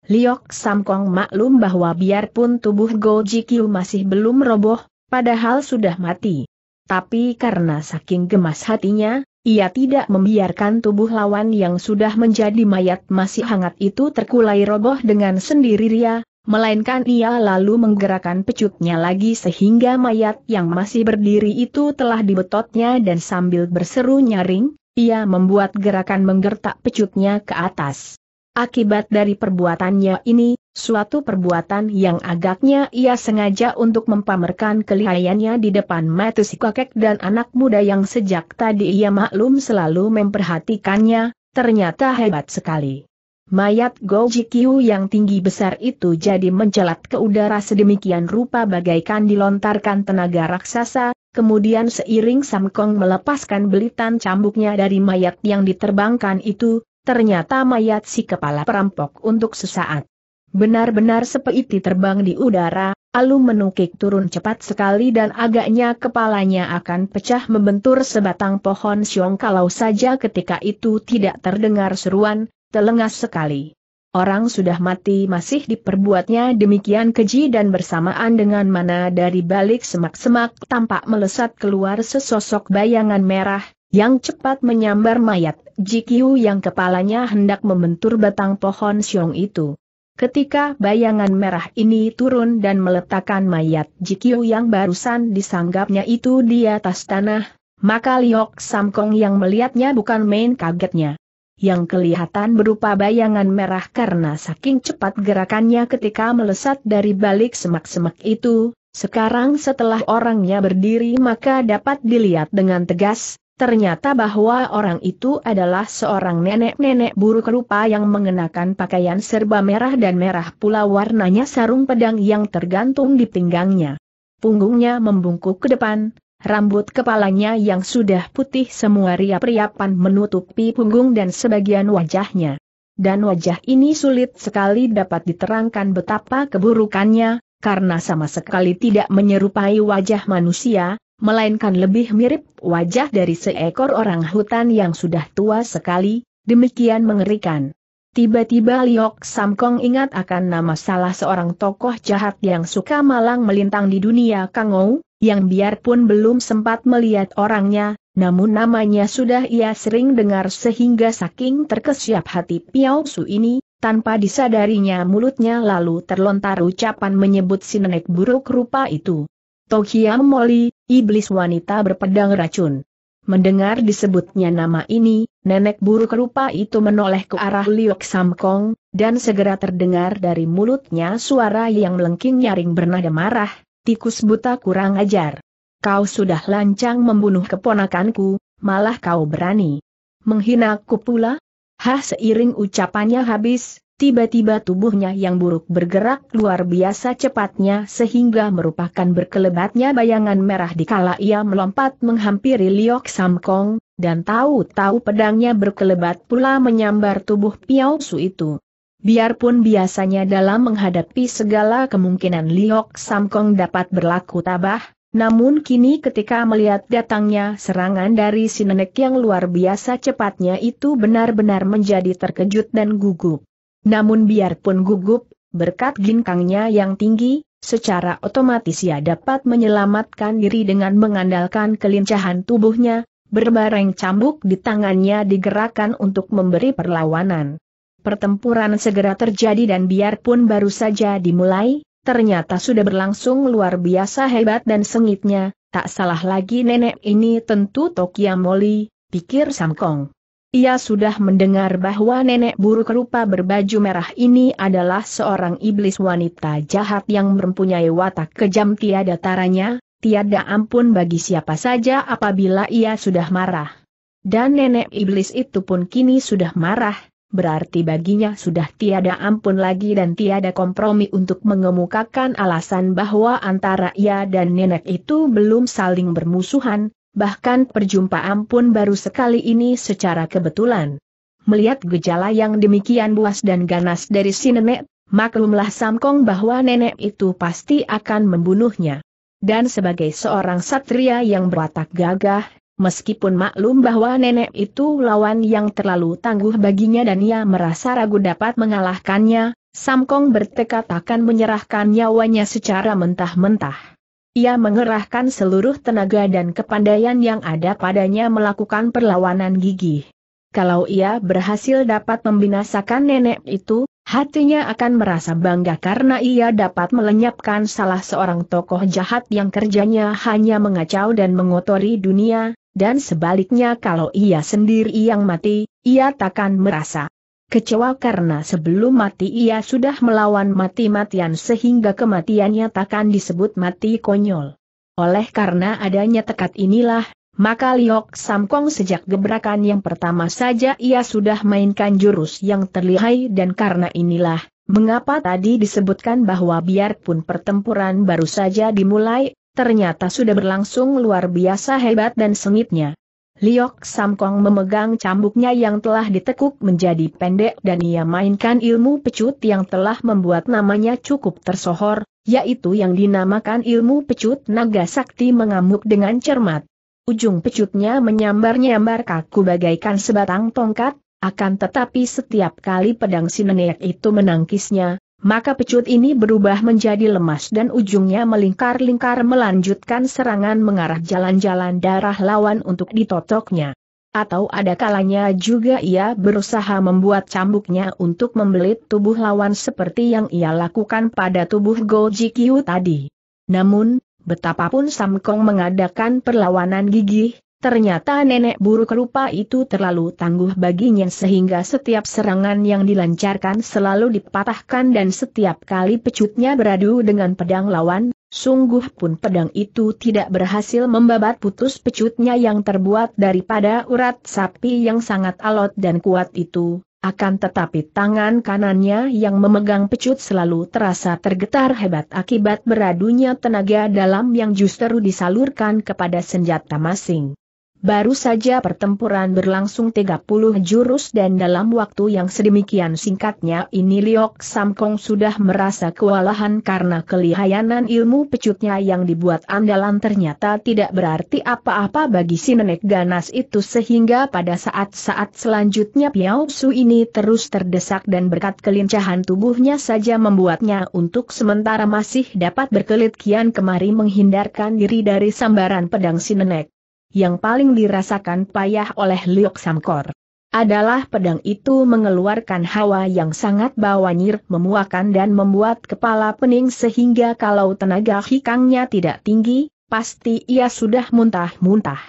Speaker 1: Liok Samkong maklum bahwa biarpun tubuh Go Jikyu masih belum roboh, padahal sudah mati. Tapi karena saking gemas hatinya, ia tidak membiarkan tubuh lawan yang sudah menjadi mayat masih hangat itu terkulai roboh dengan sendiri ria, melainkan ia lalu menggerakkan pecutnya lagi sehingga mayat yang masih berdiri itu telah dibetotnya dan sambil berseru nyaring, ia membuat gerakan menggertak pecutnya ke atas. Akibat dari perbuatannya ini, Suatu perbuatan yang agaknya ia sengaja untuk mempamerkan kelihayannya di depan mata si kakek dan anak muda yang sejak tadi ia maklum selalu memperhatikannya, ternyata hebat sekali. Mayat Gojikyu yang tinggi besar itu jadi mencelat ke udara sedemikian rupa bagaikan dilontarkan tenaga raksasa, kemudian seiring Samkong melepaskan belitan cambuknya dari mayat yang diterbangkan itu, ternyata mayat si kepala perampok untuk sesaat. Benar-benar sepeiti terbang di udara, Alu menukik turun cepat sekali dan agaknya kepalanya akan pecah membentur sebatang pohon siong kalau saja ketika itu tidak terdengar seruan, telengas sekali. Orang sudah mati masih diperbuatnya demikian keji dan bersamaan dengan mana dari balik semak-semak tampak melesat keluar sesosok bayangan merah, yang cepat menyambar mayat Jikyu yang kepalanya hendak membentur batang pohon siong itu. Ketika bayangan merah ini turun dan meletakkan mayat Jikyu yang barusan disanggapnya itu di atas tanah, maka Liok Samkong yang melihatnya bukan main kagetnya. Yang kelihatan berupa bayangan merah karena saking cepat gerakannya ketika melesat dari balik semak-semak itu, sekarang setelah orangnya berdiri maka dapat dilihat dengan tegas, Ternyata bahwa orang itu adalah seorang nenek-nenek buruk rupa yang mengenakan pakaian serba merah dan merah pula warnanya sarung pedang yang tergantung di pinggangnya. Punggungnya membungkuk ke depan, rambut kepalanya yang sudah putih semua riap-riapan menutupi punggung dan sebagian wajahnya. Dan wajah ini sulit sekali dapat diterangkan betapa keburukannya, karena sama sekali tidak menyerupai wajah manusia, melainkan lebih mirip wajah dari seekor orang hutan yang sudah tua sekali, demikian mengerikan. Tiba-tiba Liok Samkong ingat akan nama salah seorang tokoh jahat yang suka malang melintang di dunia Kangou, yang biarpun belum sempat melihat orangnya, namun namanya sudah ia sering dengar sehingga saking terkesiap hati Piao Su ini, tanpa disadarinya mulutnya lalu terlontar ucapan menyebut si nenek buruk rupa itu. Tokiam Moli, iblis wanita berpedang racun. Mendengar disebutnya nama ini, nenek buruk rupa itu menoleh ke arah Liok Samkong, dan segera terdengar dari mulutnya suara yang melengking nyaring bernada marah, tikus buta kurang ajar. Kau sudah lancang membunuh keponakanku, malah kau berani. Menghinaku pula? Hah seiring ucapannya habis, Tiba-tiba tubuhnya yang buruk bergerak luar biasa cepatnya sehingga merupakan berkelebatnya bayangan merah di kala ia melompat menghampiri Liok Samkong, dan tahu-tahu pedangnya berkelebat pula menyambar tubuh Piao Su itu. Biarpun biasanya dalam menghadapi segala kemungkinan Liok Samkong dapat berlaku tabah, namun kini ketika melihat datangnya serangan dari si nenek yang luar biasa cepatnya itu benar-benar menjadi terkejut dan gugup. Namun biarpun gugup, berkat ginkangnya yang tinggi, secara otomatis ia dapat menyelamatkan diri dengan mengandalkan kelincahan tubuhnya, berbareng cambuk di tangannya digerakkan untuk memberi perlawanan. Pertempuran segera terjadi dan biarpun baru saja dimulai, ternyata sudah berlangsung luar biasa hebat dan sengitnya, tak salah lagi nenek ini tentu Tokia Moli, pikir Samkong. Ia sudah mendengar bahwa nenek buruk rupa berbaju merah ini adalah seorang iblis wanita jahat yang mempunyai watak kejam tiada taranya, tiada ampun bagi siapa saja apabila ia sudah marah. Dan nenek iblis itu pun kini sudah marah, berarti baginya sudah tiada ampun lagi dan tiada kompromi untuk mengemukakan alasan bahwa antara ia dan nenek itu belum saling bermusuhan, bahkan perjumpaan pun baru sekali ini secara kebetulan. Melihat gejala yang demikian buas dan ganas dari si nenek, maklumlah Samkong bahwa nenek itu pasti akan membunuhnya. Dan sebagai seorang satria yang berwatak gagah, meskipun maklum bahwa nenek itu lawan yang terlalu tangguh baginya dan ia merasa ragu dapat mengalahkannya, Samkong bertekad akan menyerahkan nyawanya secara mentah-mentah. Ia mengerahkan seluruh tenaga dan kepandaian yang ada padanya melakukan perlawanan gigih. Kalau ia berhasil dapat membinasakan nenek itu, hatinya akan merasa bangga karena ia dapat melenyapkan salah seorang tokoh jahat yang kerjanya hanya mengacau dan mengotori dunia, dan sebaliknya kalau ia sendiri yang mati, ia takkan merasa Kecewa karena sebelum mati ia sudah melawan mati-matian sehingga kematiannya takkan disebut mati konyol. Oleh karena adanya tekad inilah, maka Liok Samkong sejak gebrakan yang pertama saja ia sudah mainkan jurus yang terlihai dan karena inilah, mengapa tadi disebutkan bahwa biarpun pertempuran baru saja dimulai, ternyata sudah berlangsung luar biasa hebat dan sengitnya. Liok Samkong memegang cambuknya yang telah ditekuk menjadi pendek dan ia mainkan ilmu pecut yang telah membuat namanya cukup tersohor, yaitu yang dinamakan ilmu pecut naga sakti mengamuk dengan cermat. Ujung pecutnya menyambar-nyambar kaku bagaikan sebatang tongkat, akan tetapi setiap kali pedang si nenek itu menangkisnya, maka pecut ini berubah menjadi lemas dan ujungnya melingkar-lingkar melanjutkan serangan mengarah jalan-jalan darah lawan untuk ditotoknya. Atau ada kalanya juga ia berusaha membuat cambuknya untuk membelit tubuh lawan seperti yang ia lakukan pada tubuh Goji Kyu tadi. Namun, betapapun Samkong mengadakan perlawanan gigih, Ternyata nenek buruk rupa itu terlalu tangguh baginya sehingga setiap serangan yang dilancarkan selalu dipatahkan dan setiap kali pecutnya beradu dengan pedang lawan, sungguh pun pedang itu tidak berhasil membabat putus pecutnya yang terbuat daripada urat sapi yang sangat alot dan kuat itu, akan tetapi tangan kanannya yang memegang pecut selalu terasa tergetar hebat akibat beradunya tenaga dalam yang justru disalurkan kepada senjata masing. Baru saja pertempuran berlangsung 30 jurus dan dalam waktu yang sedemikian singkatnya ini Liok Samkong sudah merasa kewalahan karena kelihayanan ilmu pecutnya yang dibuat andalan ternyata tidak berarti apa-apa bagi si nenek ganas itu sehingga pada saat-saat selanjutnya Piao Su ini terus terdesak dan berkat kelincahan tubuhnya saja membuatnya untuk sementara masih dapat berkelit kian kemari menghindarkan diri dari sambaran pedang si nenek yang paling dirasakan payah oleh Liok Samkor. Adalah pedang itu mengeluarkan hawa yang sangat bawanyir memuakan dan membuat kepala pening sehingga kalau tenaga hikangnya tidak tinggi, pasti ia sudah muntah-muntah.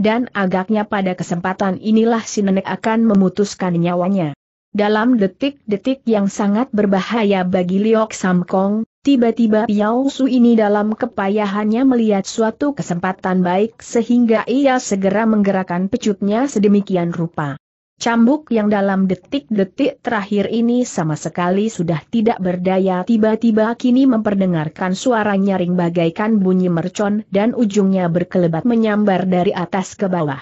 Speaker 1: Dan agaknya pada kesempatan inilah si nenek akan memutuskan nyawanya. Dalam detik-detik yang sangat berbahaya bagi Liok Samkong, Tiba-tiba Piao Su ini dalam kepayahannya melihat suatu kesempatan baik sehingga ia segera menggerakkan pecutnya sedemikian rupa. Cambuk yang dalam detik-detik terakhir ini sama sekali sudah tidak berdaya tiba-tiba kini memperdengarkan suara nyaring bagaikan bunyi mercon dan ujungnya berkelebat menyambar dari atas ke bawah.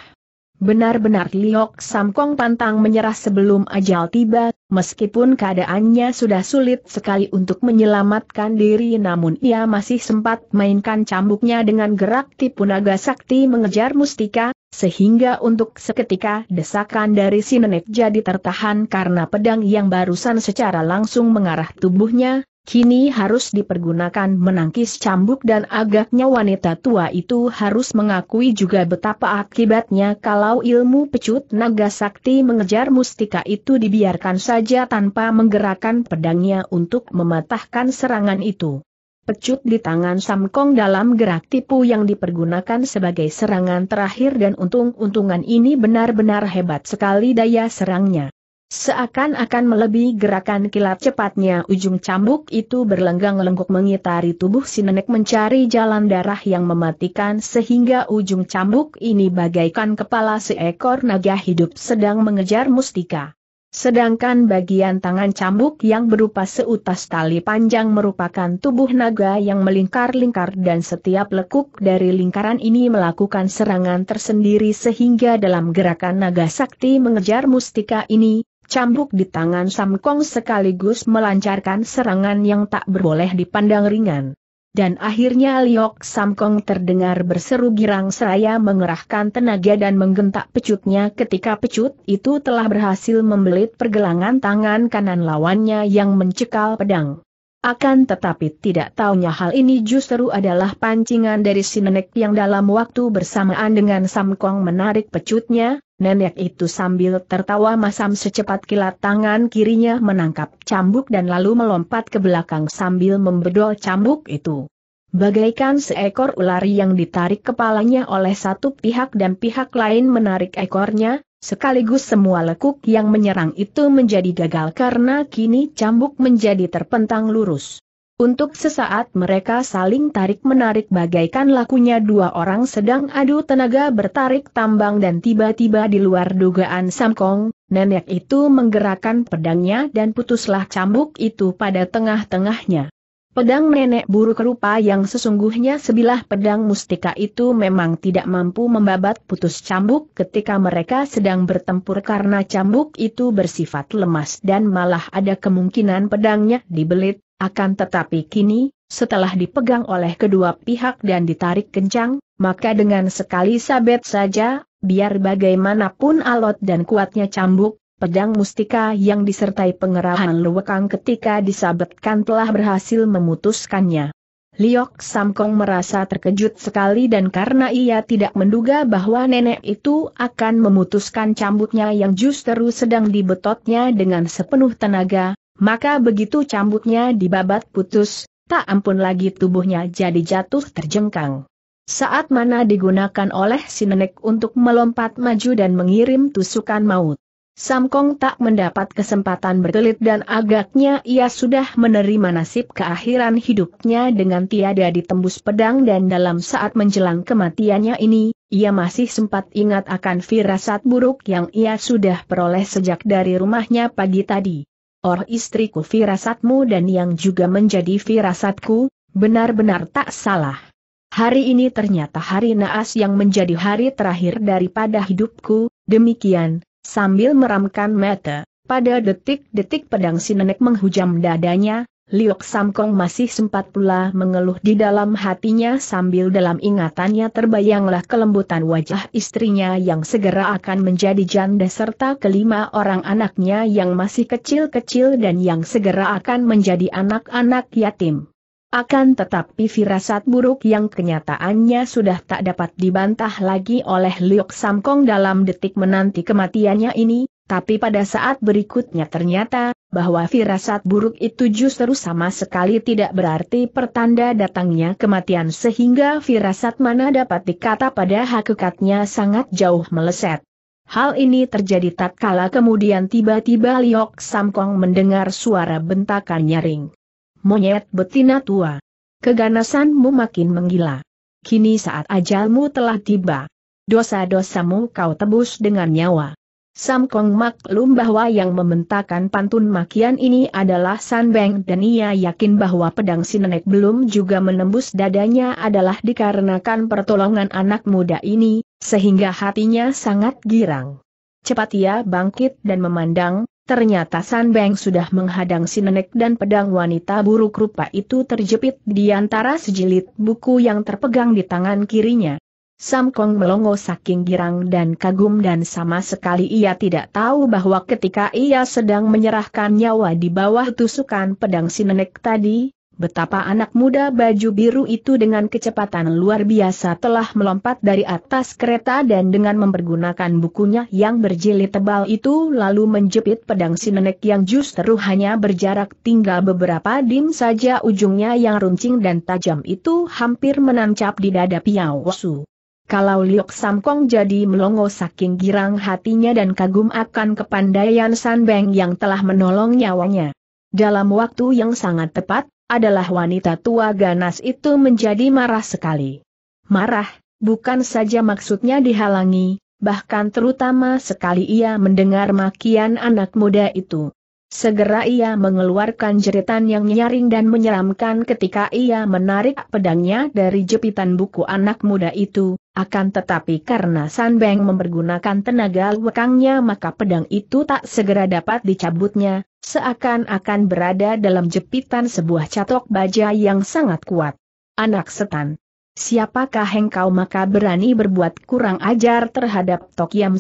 Speaker 1: Benar-benar Liok Samkong pantang menyerah sebelum ajal tiba, meskipun keadaannya sudah sulit sekali untuk menyelamatkan diri namun ia masih sempat mainkan cambuknya dengan gerak tipu naga sakti mengejar mustika, sehingga untuk seketika desakan dari si nenek jadi tertahan karena pedang yang barusan secara langsung mengarah tubuhnya, kini harus dipergunakan menangkis cambuk dan agaknya wanita tua itu harus mengakui juga betapa akibatnya kalau ilmu pecut naga sakti mengejar mustika itu dibiarkan saja tanpa menggerakkan pedangnya untuk mematahkan serangan itu. Pecut di tangan Samkong dalam gerak tipu yang dipergunakan sebagai serangan terakhir dan untung-untungan ini benar-benar hebat sekali daya serangnya. Seakan-akan melebihi gerakan kilat cepatnya ujung cambuk itu berlenggang-lengguk mengitari tubuh si nenek mencari jalan darah yang mematikan sehingga ujung cambuk ini bagaikan kepala seekor naga hidup sedang mengejar mustika. Sedangkan bagian tangan cambuk yang berupa seutas tali panjang merupakan tubuh naga yang melingkar-lingkar dan setiap lekuk dari lingkaran ini melakukan serangan tersendiri sehingga dalam gerakan naga sakti mengejar mustika ini, cambuk di tangan Sam Kong sekaligus melancarkan serangan yang tak berboleh dipandang ringan. Dan akhirnya Liok Sam Kong terdengar berseru girang seraya mengerahkan tenaga dan menggentak pecutnya ketika pecut itu telah berhasil membelit pergelangan tangan kanan lawannya yang mencekal pedang. Akan tetapi tidak taunya hal ini justru adalah pancingan dari si nenek yang dalam waktu bersamaan dengan Samkong menarik pecutnya, nenek itu sambil tertawa masam secepat kilat tangan kirinya menangkap cambuk dan lalu melompat ke belakang sambil membedol cambuk itu. Bagaikan seekor ular yang ditarik kepalanya oleh satu pihak dan pihak lain menarik ekornya, sekaligus semua lekuk yang menyerang itu menjadi gagal karena kini cambuk menjadi terpentang lurus. Untuk sesaat mereka saling tarik-menarik bagaikan lakunya dua orang sedang adu tenaga bertarik tambang dan tiba-tiba di luar dugaan Samkong, nenek itu menggerakkan pedangnya dan putuslah cambuk itu pada tengah-tengahnya. Pedang nenek buruk rupa yang sesungguhnya sebilah pedang mustika itu memang tidak mampu membabat putus cambuk ketika mereka sedang bertempur karena cambuk itu bersifat lemas dan malah ada kemungkinan pedangnya dibelit, akan tetapi kini, setelah dipegang oleh kedua pihak dan ditarik kencang, maka dengan sekali sabet saja, biar bagaimanapun alot dan kuatnya cambuk, Pedang mustika yang disertai pengerahan luwekang ketika disabetkan telah berhasil memutuskannya. Liok Samkong merasa terkejut sekali dan karena ia tidak menduga bahwa nenek itu akan memutuskan cambuknya yang justru sedang dibetotnya dengan sepenuh tenaga, maka begitu cambuknya dibabat putus, tak ampun lagi tubuhnya jadi jatuh terjengkang. Saat mana digunakan oleh si nenek untuk melompat maju dan mengirim tusukan maut. Samkong tak mendapat kesempatan berkelit dan agaknya ia sudah menerima nasib keakhiran hidupnya dengan tiada ditembus pedang dan dalam saat menjelang kematiannya ini, ia masih sempat ingat akan firasat buruk yang ia sudah peroleh sejak dari rumahnya pagi tadi. Or istriku firasatmu dan yang juga menjadi firasatku, benar-benar tak salah. Hari ini ternyata hari naas yang menjadi hari terakhir daripada hidupku, demikian, Sambil meramkan mata, pada detik-detik pedang si nenek menghujam dadanya, Liok Samkong masih sempat pula mengeluh di dalam hatinya sambil dalam ingatannya terbayanglah kelembutan wajah istrinya yang segera akan menjadi janda serta kelima orang anaknya yang masih kecil-kecil dan yang segera akan menjadi anak-anak yatim. Akan tetapi firasat buruk yang kenyataannya sudah tak dapat dibantah lagi oleh Liok Samkong dalam detik menanti kematiannya ini, tapi pada saat berikutnya ternyata, bahwa firasat buruk itu justru sama sekali tidak berarti pertanda datangnya kematian sehingga firasat mana dapat dikata pada hakikatnya sangat jauh meleset. Hal ini terjadi tak tatkala kemudian tiba-tiba Liok Samkong mendengar suara bentakan nyaring. Monyet betina tua. Keganasanmu makin menggila. Kini saat ajalmu telah tiba. Dosa-dosamu kau tebus dengan nyawa. Samkong maklum bahwa yang mementakan pantun makian ini adalah San Beng dan ia yakin bahwa pedang si nenek belum juga menembus dadanya adalah dikarenakan pertolongan anak muda ini, sehingga hatinya sangat girang. Cepat ia bangkit dan memandang, Ternyata San Beng sudah menghadang si nenek dan pedang wanita buruk rupa itu terjepit di antara sejilid buku yang terpegang di tangan kirinya. Sam Kong melongo saking girang dan kagum dan sama sekali ia tidak tahu bahwa ketika ia sedang menyerahkan nyawa di bawah tusukan pedang si nenek tadi, betapa anak muda baju biru itu dengan kecepatan luar biasa telah melompat dari atas kereta dan dengan mempergunakan bukunya yang berjilid tebal itu lalu menjepit pedang si nenek yang justru hanya berjarak tinggal beberapa dim saja ujungnya yang runcing dan tajam itu hampir menancap di dada Piao Su. Kalau Liok Samkong jadi melongo saking girang hatinya dan kagum akan kepandaian Sanbeng yang telah menolong nyawanya. Dalam waktu yang sangat tepat, adalah wanita tua ganas itu menjadi marah sekali. Marah, bukan saja maksudnya dihalangi, bahkan terutama sekali ia mendengar makian anak muda itu. Segera ia mengeluarkan jeritan yang nyaring dan menyeramkan ketika ia menarik pedangnya dari jepitan buku anak muda itu, akan tetapi karena San Beng mempergunakan tenaga lekangnya maka pedang itu tak segera dapat dicabutnya, seakan-akan berada dalam jepitan sebuah catok baja yang sangat kuat. Anak setan. Siapakah engkau maka berani berbuat kurang ajar terhadap Tok Yam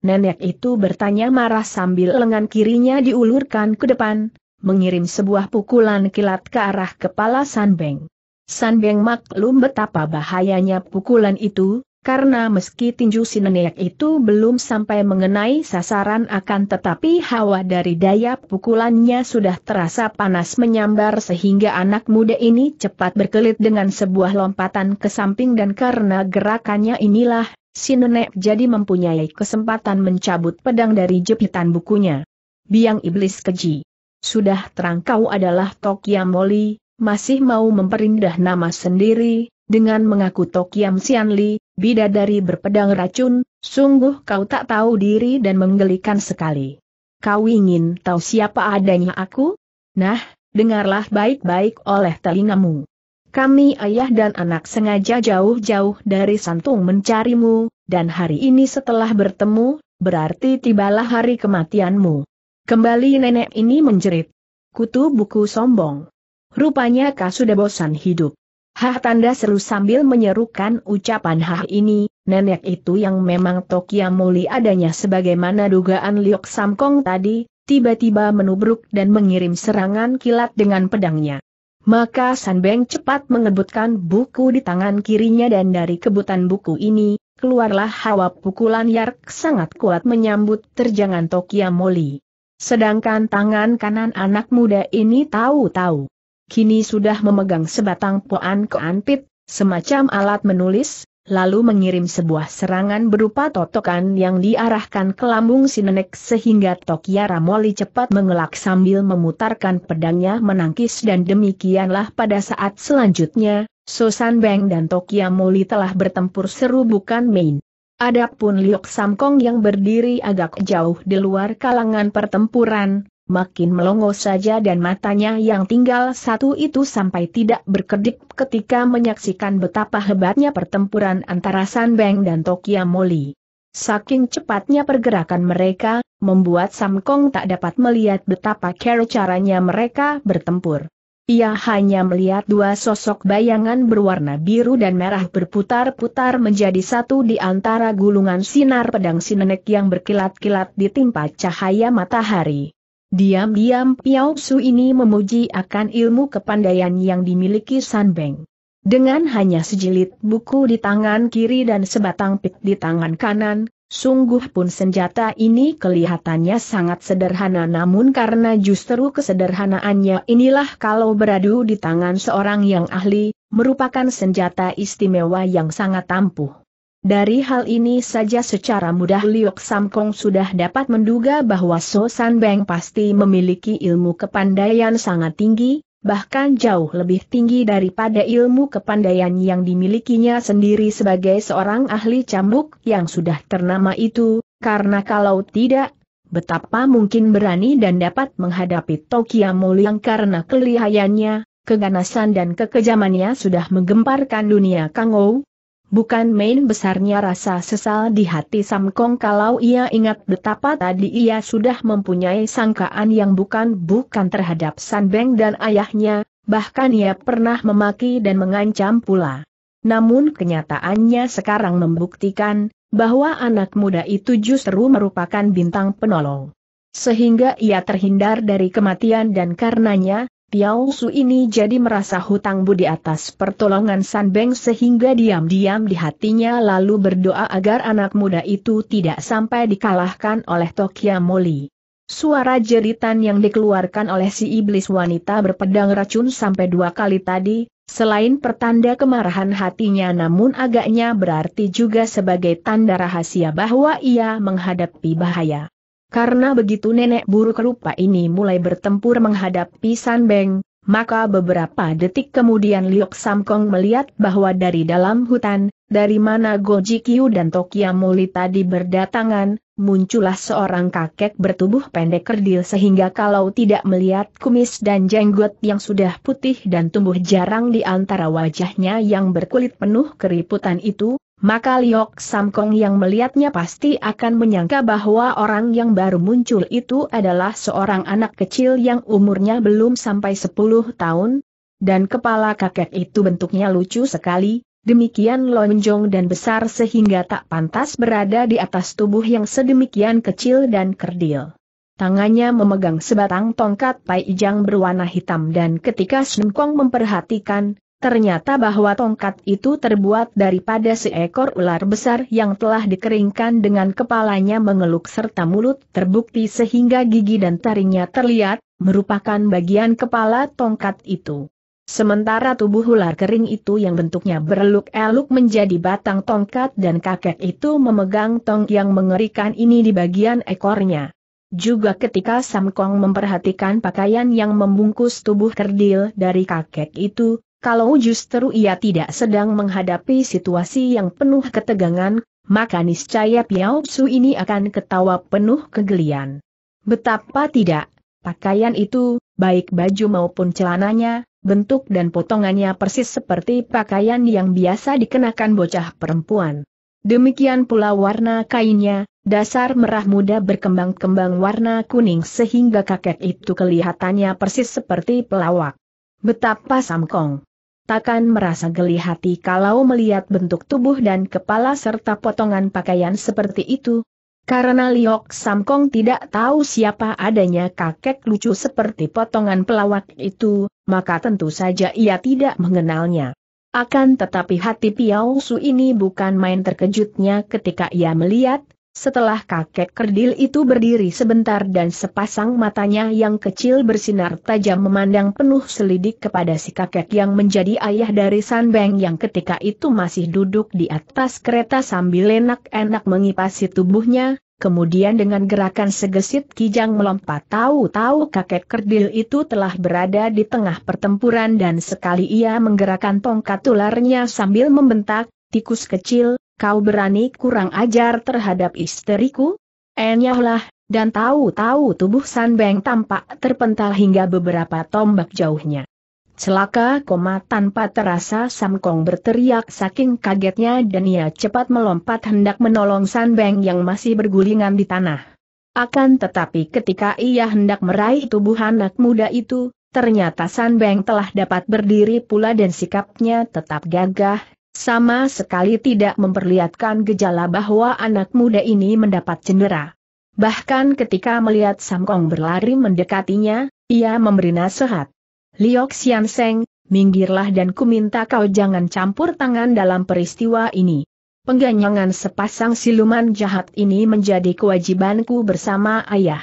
Speaker 1: Nenek itu bertanya marah sambil lengan kirinya diulurkan ke depan, mengirim sebuah pukulan kilat ke arah kepala San Beng. San Beng maklum betapa bahayanya pukulan itu, karena meski tinju si nenek itu belum sampai mengenai sasaran akan tetapi hawa dari daya pukulannya sudah terasa panas menyambar sehingga anak muda ini cepat berkelit dengan sebuah lompatan ke samping dan karena gerakannya inilah, si nenek jadi mempunyai kesempatan mencabut pedang dari jepitan bukunya. Biang Iblis Keji Sudah terangkau adalah Tokia Moli, masih mau memperindah nama sendiri, dengan mengaku Tokiam Sianli, bidadari berpedang racun, sungguh kau tak tahu diri dan menggelikan sekali. Kau ingin tahu siapa adanya aku? Nah, dengarlah baik-baik oleh telingamu. Kami ayah dan anak sengaja jauh-jauh dari Santung mencarimu, dan hari ini setelah bertemu, berarti tibalah hari kematianmu. Kembali nenek ini menjerit. Kutu buku sombong. Rupanya kau sudah bosan hidup. Hah tanda seru sambil menyerukan ucapan hah ini, nenek itu yang memang Tokia Moli adanya sebagaimana dugaan Liok Samkong tadi, tiba-tiba menubruk dan mengirim serangan kilat dengan pedangnya. Maka San Beng cepat mengebutkan buku di tangan kirinya dan dari kebutan buku ini, keluarlah hawa pukulan Yark sangat kuat menyambut terjangan Tokia Moli. Sedangkan tangan kanan anak muda ini tahu-tahu kini sudah memegang sebatang poan keanpit, semacam alat menulis, lalu mengirim sebuah serangan berupa totokan yang diarahkan ke lambung si nenek sehingga Tokia Moli cepat mengelak sambil memutarkan pedangnya menangkis dan demikianlah pada saat selanjutnya, Sosan Beng dan Tokia Moli telah bertempur seru bukan main. Adapun Liok Samkong yang berdiri agak jauh di luar kalangan pertempuran, makin melongo saja dan matanya yang tinggal satu itu sampai tidak berkedip ketika menyaksikan betapa hebatnya pertempuran antara San Beng dan Tokia Moli. Saking cepatnya pergerakan mereka, membuat Sam Kong tak dapat melihat betapa care caranya mereka bertempur. Ia hanya melihat dua sosok bayangan berwarna biru dan merah berputar-putar menjadi satu di antara gulungan sinar pedang sinenek yang berkilat-kilat ditimpa cahaya matahari. Diam-diam Piao Su ini memuji akan ilmu kepandaian yang dimiliki San Beng. Dengan hanya sejilid buku di tangan kiri dan sebatang pit di tangan kanan, sungguh pun senjata ini kelihatannya sangat sederhana namun karena justru kesederhanaannya inilah kalau beradu di tangan seorang yang ahli, merupakan senjata istimewa yang sangat ampuh. Dari hal ini saja secara mudah Liok Samkong sudah dapat menduga bahwa So San Beng pasti memiliki ilmu kepandaian sangat tinggi, bahkan jauh lebih tinggi daripada ilmu kepandaian yang dimilikinya sendiri sebagai seorang ahli cambuk yang sudah ternama itu, karena kalau tidak, betapa mungkin berani dan dapat menghadapi Tokia Muliang karena kelihayannya, keganasan dan kekejamannya sudah menggemparkan dunia Kangou, Bukan main besarnya rasa sesal di hati Samkong kalau ia ingat betapa tadi ia sudah mempunyai sangkaan yang bukan-bukan terhadap Sanbeng dan ayahnya, bahkan ia pernah memaki dan mengancam pula. Namun kenyataannya sekarang membuktikan, bahwa anak muda itu justru merupakan bintang penolong. Sehingga ia terhindar dari kematian dan karenanya, Piao Su ini jadi merasa hutang budi atas pertolongan San Beng sehingga diam-diam di hatinya lalu berdoa agar anak muda itu tidak sampai dikalahkan oleh Tokia Moli. Suara jeritan yang dikeluarkan oleh si iblis wanita berpedang racun sampai dua kali tadi, selain pertanda kemarahan hatinya namun agaknya berarti juga sebagai tanda rahasia bahwa ia menghadapi bahaya. Karena begitu nenek buruk rupa ini mulai bertempur menghadapi San Beng, maka beberapa detik kemudian Liok Samkong melihat bahwa dari dalam hutan, dari mana Goji Kyu dan Tokia Muli tadi berdatangan, muncullah seorang kakek bertubuh pendek kerdil sehingga kalau tidak melihat kumis dan jenggot yang sudah putih dan tumbuh jarang di antara wajahnya yang berkulit penuh keriputan itu, maka Liok Samkong yang melihatnya pasti akan menyangka bahwa orang yang baru muncul itu adalah seorang anak kecil yang umurnya belum sampai 10 tahun, dan kepala kakek itu bentuknya lucu sekali, demikian lonjong dan besar sehingga tak pantas berada di atas tubuh yang sedemikian kecil dan kerdil. Tangannya memegang sebatang tongkat pai ijang berwarna hitam dan ketika Sun Kong memperhatikan, Ternyata bahwa tongkat itu terbuat daripada seekor ular besar yang telah dikeringkan dengan kepalanya mengeluk serta mulut terbukti sehingga gigi dan taringnya terlihat, merupakan bagian kepala tongkat itu. Sementara tubuh ular kering itu yang bentuknya berluk eluk menjadi batang tongkat dan kakek itu memegang tong yang mengerikan ini di bagian ekornya. Juga ketika Samkong memperhatikan pakaian yang membungkus tubuh kerdil dari kakek itu, kalau justru ia tidak sedang menghadapi situasi yang penuh ketegangan, maka niscaya Piao Su ini akan ketawa penuh kegelian. Betapa tidak, pakaian itu, baik baju maupun celananya, bentuk dan potongannya persis seperti pakaian yang biasa dikenakan bocah perempuan. Demikian pula warna kainnya, dasar merah muda berkembang-kembang warna kuning sehingga kakek itu kelihatannya persis seperti pelawak. Betapa Samkong, takkan merasa geli hati kalau melihat bentuk tubuh dan kepala serta potongan pakaian seperti itu. Karena Liok Samkong tidak tahu siapa adanya kakek lucu seperti potongan pelawak itu, maka tentu saja ia tidak mengenalnya. Akan tetapi hati Piao Su ini bukan main terkejutnya ketika ia melihat setelah kakek kerdil itu berdiri sebentar dan sepasang matanya yang kecil bersinar tajam memandang penuh selidik kepada si kakek yang menjadi ayah dari Sanbeng yang ketika itu masih duduk di atas kereta sambil enak-enak mengipasi tubuhnya, Kemudian dengan gerakan segesit Kijang melompat tahu-tahu kakek kerdil itu telah berada di tengah pertempuran dan sekali ia menggerakkan tongkat ularnya sambil membentak, tikus kecil, kau berani kurang ajar terhadap istriku? Enyahlah, dan tahu-tahu tubuh San Beng tampak terpental hingga beberapa tombak jauhnya. Celaka koma tanpa terasa Sam Kong berteriak saking kagetnya dan ia cepat melompat hendak menolong San Beng yang masih bergulingan di tanah. Akan tetapi ketika ia hendak meraih tubuh anak muda itu, ternyata San Beng telah dapat berdiri pula dan sikapnya tetap gagah, sama sekali tidak memperlihatkan gejala bahwa anak muda ini mendapat cendera. Bahkan ketika melihat Samkong berlari mendekatinya, ia memberi nasihat. Liok Xian Seng, minggirlah dan kuminta kau jangan campur tangan dalam peristiwa ini. Pengganyangan sepasang siluman jahat ini menjadi kewajibanku bersama ayah.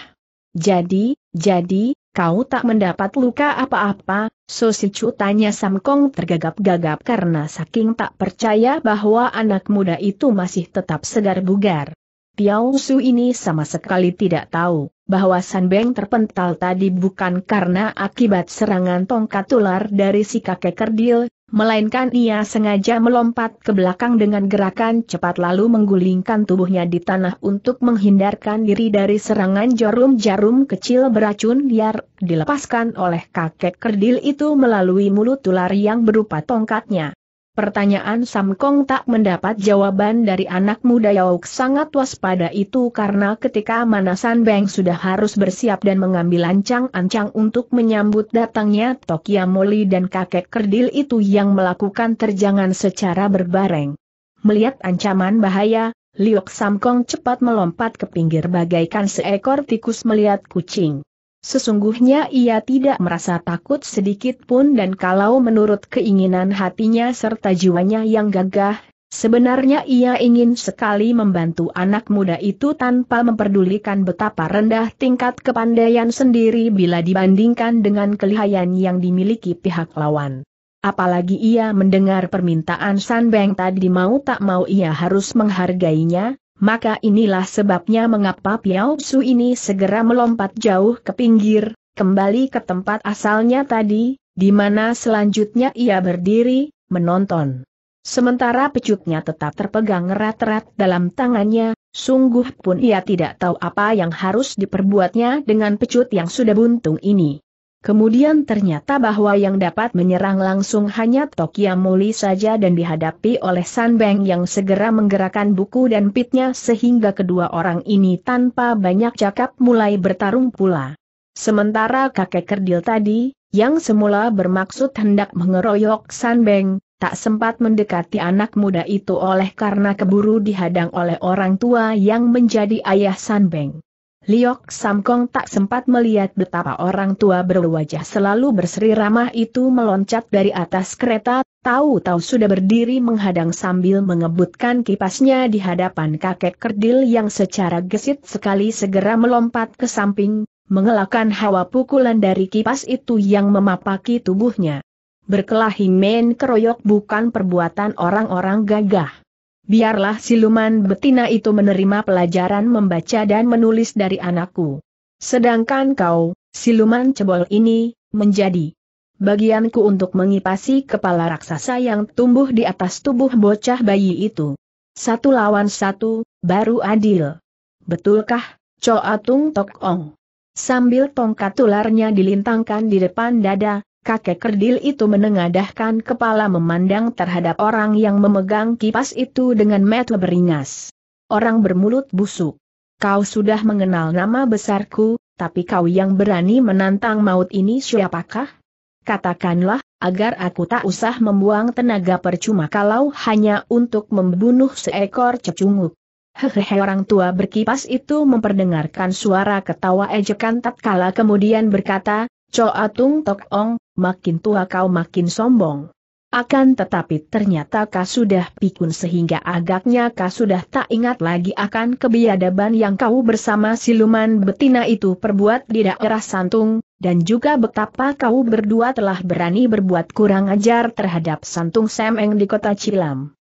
Speaker 1: Jadi, jadi, Kau tak mendapat luka apa-apa, Sosicu tanya Samkong tergagap-gagap karena saking tak percaya bahwa anak muda itu masih tetap segar bugar. Piao Su ini sama sekali tidak tahu bahwa San Beng terpental tadi bukan karena akibat serangan tongkat ular dari si kakek kerdil, melainkan ia sengaja melompat ke belakang dengan gerakan cepat lalu menggulingkan tubuhnya di tanah untuk menghindarkan diri dari serangan jarum-jarum kecil beracun liar dilepaskan oleh kakek kerdil itu melalui mulut ular yang berupa tongkatnya. Pertanyaan Sam Kong tak mendapat jawaban dari anak muda Yauk sangat waspada itu karena ketika Manasan Beng sudah harus bersiap dan mengambil ancang-ancang untuk menyambut datangnya Tokia Moli dan kakek kerdil itu yang melakukan terjangan secara berbareng. Melihat ancaman bahaya, Liok Kong cepat melompat ke pinggir bagaikan seekor tikus melihat kucing. Sesungguhnya ia tidak merasa takut sedikit pun dan kalau menurut keinginan hatinya serta jiwanya yang gagah, sebenarnya ia ingin sekali membantu anak muda itu tanpa memperdulikan betapa rendah tingkat kepandaian sendiri bila dibandingkan dengan kelihayan yang dimiliki pihak lawan. Apalagi ia mendengar permintaan San Beng tadi mau tak mau ia harus menghargainya, maka inilah sebabnya mengapa Piao Su ini segera melompat jauh ke pinggir, kembali ke tempat asalnya tadi, di mana selanjutnya ia berdiri, menonton. Sementara pecutnya tetap terpegang erat-erat dalam tangannya, sungguh pun ia tidak tahu apa yang harus diperbuatnya dengan pecut yang sudah buntung ini. Kemudian ternyata bahwa yang dapat menyerang langsung hanya Tokia Muli saja dan dihadapi oleh San Beng yang segera menggerakkan buku dan pitnya sehingga kedua orang ini tanpa banyak cakap mulai bertarung pula. Sementara kakek kerdil tadi, yang semula bermaksud hendak mengeroyok San Beng, tak sempat mendekati anak muda itu oleh karena keburu dihadang oleh orang tua yang menjadi ayah San Beng. Liok Samkong tak sempat melihat betapa orang tua berwajah selalu berseri ramah itu meloncat dari atas kereta, tahu-tahu sudah berdiri menghadang sambil mengebutkan kipasnya di hadapan kakek kerdil yang secara gesit sekali segera melompat ke samping, mengelakkan hawa pukulan dari kipas itu yang memapaki tubuhnya. Berkelahi main keroyok bukan perbuatan orang-orang gagah biarlah siluman betina itu menerima pelajaran membaca dan menulis dari anakku. Sedangkan kau, siluman cebol ini, menjadi bagianku untuk mengipasi kepala raksasa yang tumbuh di atas tubuh bocah bayi itu. Satu lawan satu, baru adil. Betulkah, Coatung Tokong? Sambil tongkat ularnya dilintangkan di depan dada, kakek kerdil itu menengadahkan kepala memandang terhadap orang yang memegang kipas itu dengan mata beringas. Orang bermulut busuk. Kau sudah mengenal nama besarku, tapi kau yang berani menantang maut ini siapakah? Katakanlah, agar aku tak usah membuang tenaga percuma kalau hanya untuk membunuh seekor cecunguk. Hehehe orang tua berkipas itu memperdengarkan suara ketawa ejekan tatkala kemudian berkata, Coa Tung Tok Ong, makin tua kau makin sombong. Akan tetapi ternyata kau sudah pikun sehingga agaknya kau sudah tak ingat lagi akan kebiadaban yang kau bersama siluman betina itu perbuat di daerah Santung, dan juga betapa kau berdua telah berani berbuat kurang ajar terhadap Santung Semeng di kota Cilam.